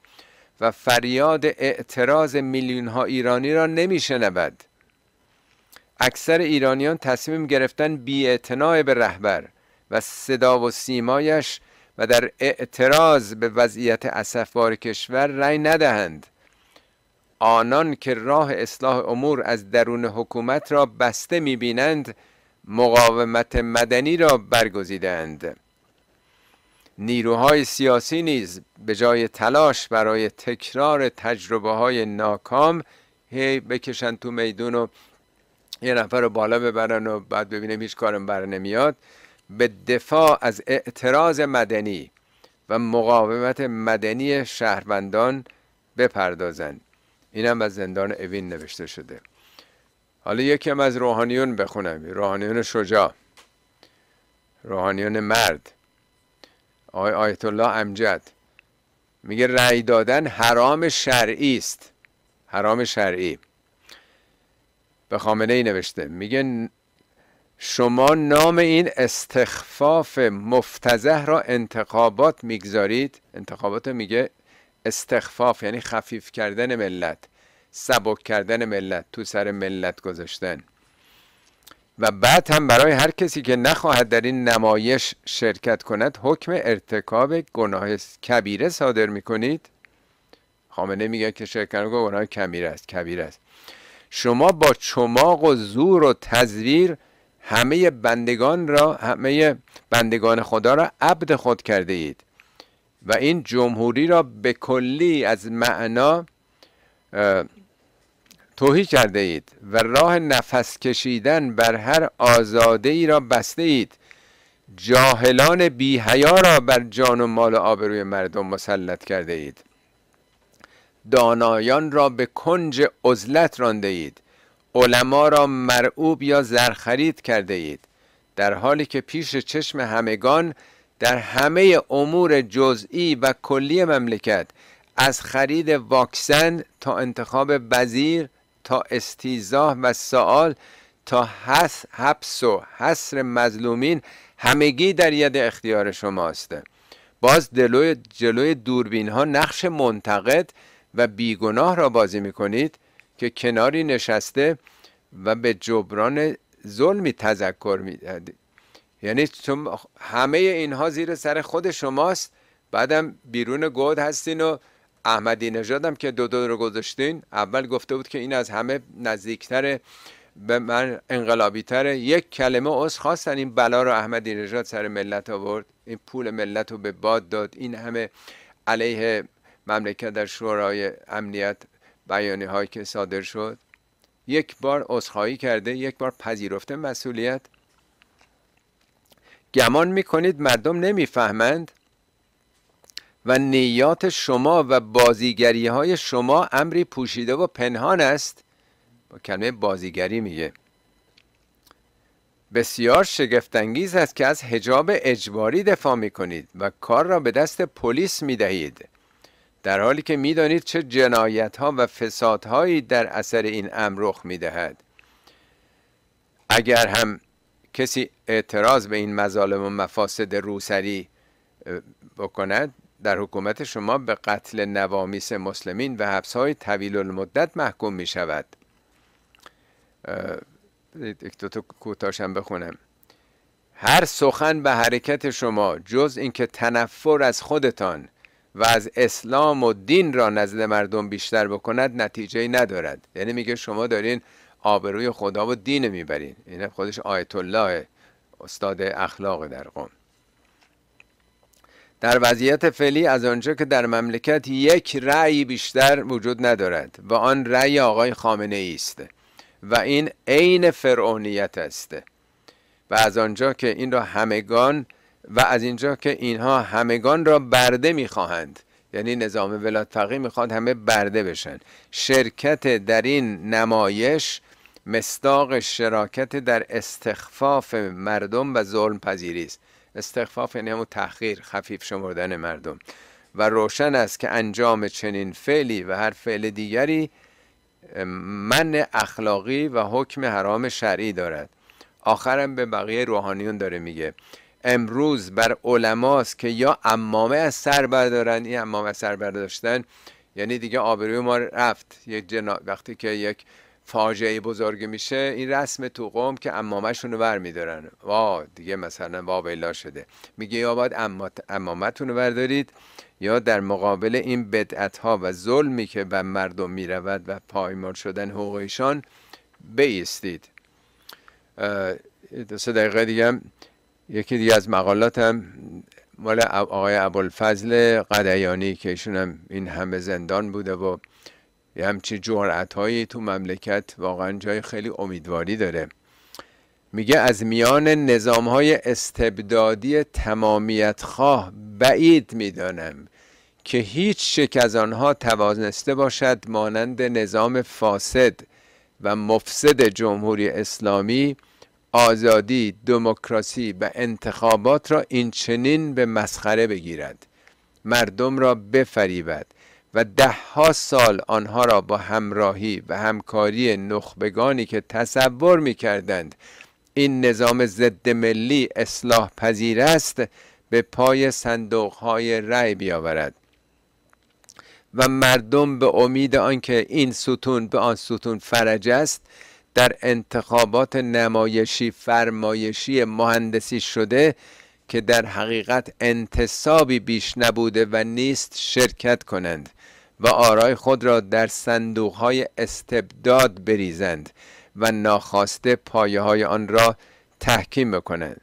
و فریاد اعتراض میلیون ها ایرانی را نمی شنبد. اکثر ایرانیان تصمیم گرفتن بی به رهبر و صدا و سیمایش و در اعتراض به وضعیت اسفبار کشور رأی ندهند آنان که راه اصلاح امور از درون حکومت را بسته بینند مقاومت مدنی را برگزیدند نیروهای سیاسی نیز به جای تلاش برای تکرار تجربه های ناکام هی بکشن تو میدون و یه نفر رو بالا ببرن و بعد ببینیم هیچ کارم بر نمیاد به دفاع از اعتراض مدنی و مقاومت مدنی شهروندان بپردازند اینم از زندان اوین نوشته شده حالا یکم از روحانیون بخونم روحانیون شجاع روحانیون مرد آقای آیت الله امجد میگه رأی دادن حرام شرعی است حرام شرعی به خامنه ای نوشته میگه شما نام این استخفاف مفتزه را انتخابات میگذارید انتخابات میگه استخفاف یعنی خفیف کردن ملت سبک کردن ملت تو سر ملت گذاشتن و بعد هم برای هر کسی که نخواهد در این نمایش شرکت کند حکم ارتکاب گناه کبیره صادر می کنید خامنه میگه که شرکت گناه کبیره است کبیره است شما با چماق و زور و تزویر همه بندگان را همه بندگان خدا را عبد خود کرده اید و این جمهوری را به کلی از معنا توهی کرده اید و راه نفس کشیدن بر هر آزاده ای را بسته اید جاهلان حیا را بر جان و مال و آبروی مردم مسلط کرده اید دانایان را به کنج عزلت رانده اید علما را مرعوب یا زرخرید کرده اید در حالی که پیش چشم همگان در همه امور جزئی و کلی مملکت از خرید واکسن تا انتخاب وزیر تا استیزاه و سوال تا حس حبس و حصر مظلومین همگی در ید اختیار شماست باز دلوی جلوی دوربین ها نقش منتقد و بیگناه را بازی می کنید که کناری نشسته و به جبران ظلمی تذکر می یعنی همه اینها زیر سر خود شماست بعدم بیرون گود هستین و احمدی نژاد هم که دو دو رو گذاشتین اول گفته بود که این از همه نزدیکتره به من انقلابی تره یک کلمه از خواستن این بلا رو احمدی نژاد سر ملت آورد این پول ملت رو به باد داد این همه علیه مملکت در شورای امنیت بیانی هایی که صادر شد یک بار عذرخواهی کرده یک بار پذیرفته مسئولیت گمان میکنید مردم نمیفهمند و نیات شما و بازیگری های شما امری پوشیده و پنهان است با کلمه بازیگری میگه بسیار شگفتانگیز است که از حجاب اجباری دفاع می کنید و کار را به دست پلیس می دهید در حالی که می دانید چه جنایت ها و فسادهایی در اثر این امر رخ می دهد اگر هم کسی اعتراض به این مظالم و مفاسد روسری بکند در حکومت شما به قتل نوامیس مسلمین و حبس های طویل المدت محکوم می شود یک دو کوتاشم بخونم هر سخن به حرکت شما جز اینکه تنفر از خودتان و از اسلام و دین را نزد مردم بیشتر بکند نتیجه ندارد یعنی میگه شما دارین آبروی خدا و دین میبرین این یعنی خودش آیت الله استاد اخلاق در قوم در وضعیت فعلی از آنجا که در مملکت یک رأی بیشتر وجود ندارد و آن رأی آقای خامنه است و این عین فرعونیت است و از آنجا که این را همگان و از اینجا که اینها همگان را برده میخواهند یعنی نظام ولایت فقیه میخواد همه برده بشن شرکت در این نمایش مستاق شراکت در استخفاف مردم و ظلم پذیری است استخفاف یعنی همون تحقیر خفیف شمردن مردم و روشن است که انجام چنین فعلی و هر فعل دیگری من اخلاقی و حکم حرام شرعی دارد آخرم به بقیه روحانیون داره میگه امروز بر علماست که یا امامه از سر بردارن این امامه از سر برداشتن یعنی دیگه آبروی ما رفت یک جنا... وقتی که یک فاجعه بزرگ میشه این رسم تو قوم که امامشون رو ور وا دیگه مثلا وا بیلا شده میگه یا باید امامتون رو بردارید یا در مقابل این بدعت ها و ظلمی که به مردم میرود و پایمال شدن حقوقشان بیستید دو سه دقیقه دیگه یکی دیگه از مقالاتم مال آقای ابوالفضل قدیانی که ایشون هم این همه زندان بوده و یه همچین جرعت هایی تو مملکت واقعا جای خیلی امیدواری داره میگه از میان نظام های استبدادی تمامیت خواه بعید میدانم که هیچ شک از آنها توانسته باشد مانند نظام فاسد و مفسد جمهوری اسلامی آزادی، دموکراسی و انتخابات را این چنین به مسخره بگیرد مردم را بفریبد و ده ها سال آنها را با همراهی و همکاری نخبگانی که تصور می کردند این نظام ضد ملی اصلاح پذیر است به پای صندوق های رأی بیاورد و مردم به امید آنکه این ستون به آن ستون فرج است در انتخابات نمایشی فرمایشی مهندسی شده که در حقیقت انتصابی بیش نبوده و نیست شرکت کنند و آرای خود را در صندوقهای استبداد بریزند و ناخواسته پایه های آن را تحکیم بکنند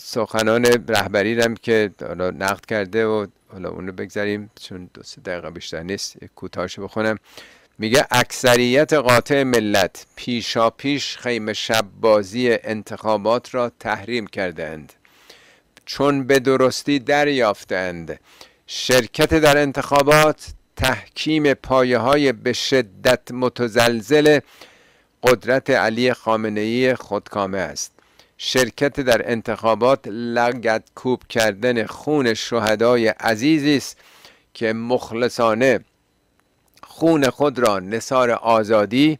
سخنان رهبری رم که حالا نقد کرده و حالا اونو بگذاریم چون دو سه دقیقه بیشتر نیست یک کوتاهش بخونم میگه اکثریت قاطع ملت پیشا پیش خیم شب بازی انتخابات را تحریم کردند چون به درستی دریافتند شرکت در انتخابات تحکیم پایه های به شدت متزلزل قدرت علی خامنه‌ای خودکامه است شرکت در انتخابات لگت کوب کردن خون شهدای عزیزی است که مخلصانه خون خود را نصار آزادی،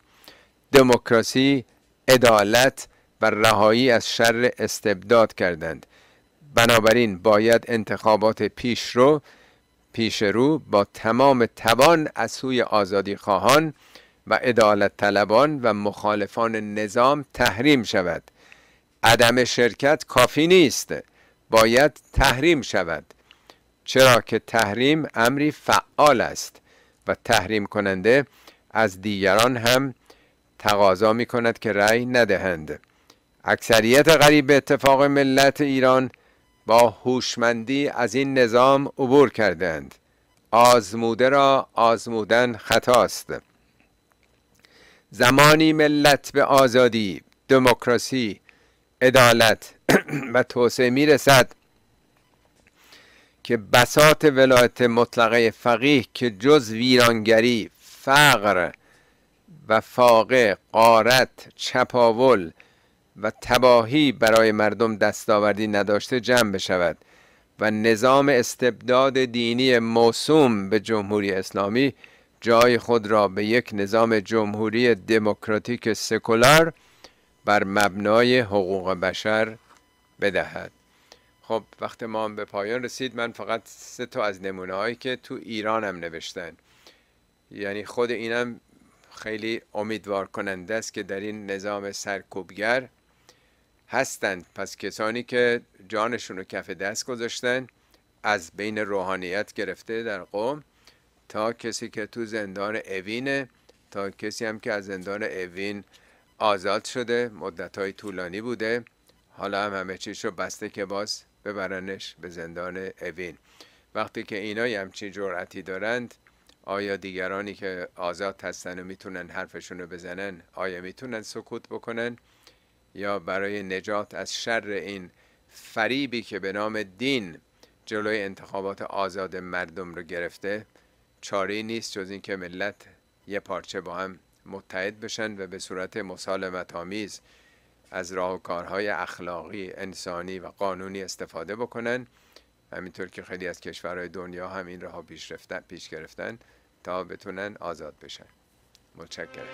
دموکراسی، عدالت و رهایی از شر استبداد کردند بنابراین باید انتخابات پیش رو پیش رو با تمام توان از سوی آزادی خواهان و عدالت طلبان و مخالفان نظام تحریم شود عدم شرکت کافی نیست باید تحریم شود چرا که تحریم امری فعال است و تحریم کننده از دیگران هم تقاضا می کند که رأی ندهند اکثریت غریب اتفاق ملت ایران با هوشمندی از این نظام عبور کردند آزموده را آزمودن خطاست زمانی ملت به آزادی دموکراسی عدالت و توسعه میرسد که بسات ولایت مطلقه فقیه که جز ویرانگری فقر و فاقه قارت چپاول و تباهی برای مردم دستاوردی نداشته جمع بشود و نظام استبداد دینی موسوم به جمهوری اسلامی جای خود را به یک نظام جمهوری دموکراتیک سکولار بر مبنای حقوق بشر بدهد خب وقت ما هم به پایان رسید من فقط سه تا از نمونه هایی که تو ایران هم نوشتن یعنی خود اینم خیلی امیدوار کننده است که در این نظام سرکوبگر هستند پس کسانی که جانشون رو کف دست گذاشتن از بین روحانیت گرفته در قوم تا کسی که تو زندان اوینه تا کسی هم که از زندان اوین آزاد شده های طولانی بوده حالا هم همه چیش رو بسته که باز ببرنش به زندان اوین وقتی که اینای همچین جرعتی دارند آیا دیگرانی که آزاد هستن و میتونن حرفشون رو بزنن آیا میتونن سکوت بکنن یا برای نجات از شر این فریبی که به نام دین جلوی انتخابات آزاد مردم رو گرفته چاره نیست جز اینکه ملت یه پارچه با هم متحد بشن و به صورت مسالمت آمیز از راه و کارهای اخلاقی، انسانی و قانونی استفاده بکنن همینطور که خیلی از کشورهای دنیا هم این راه پیش, پیش گرفتن تا بتونن آزاد بشن متشکرم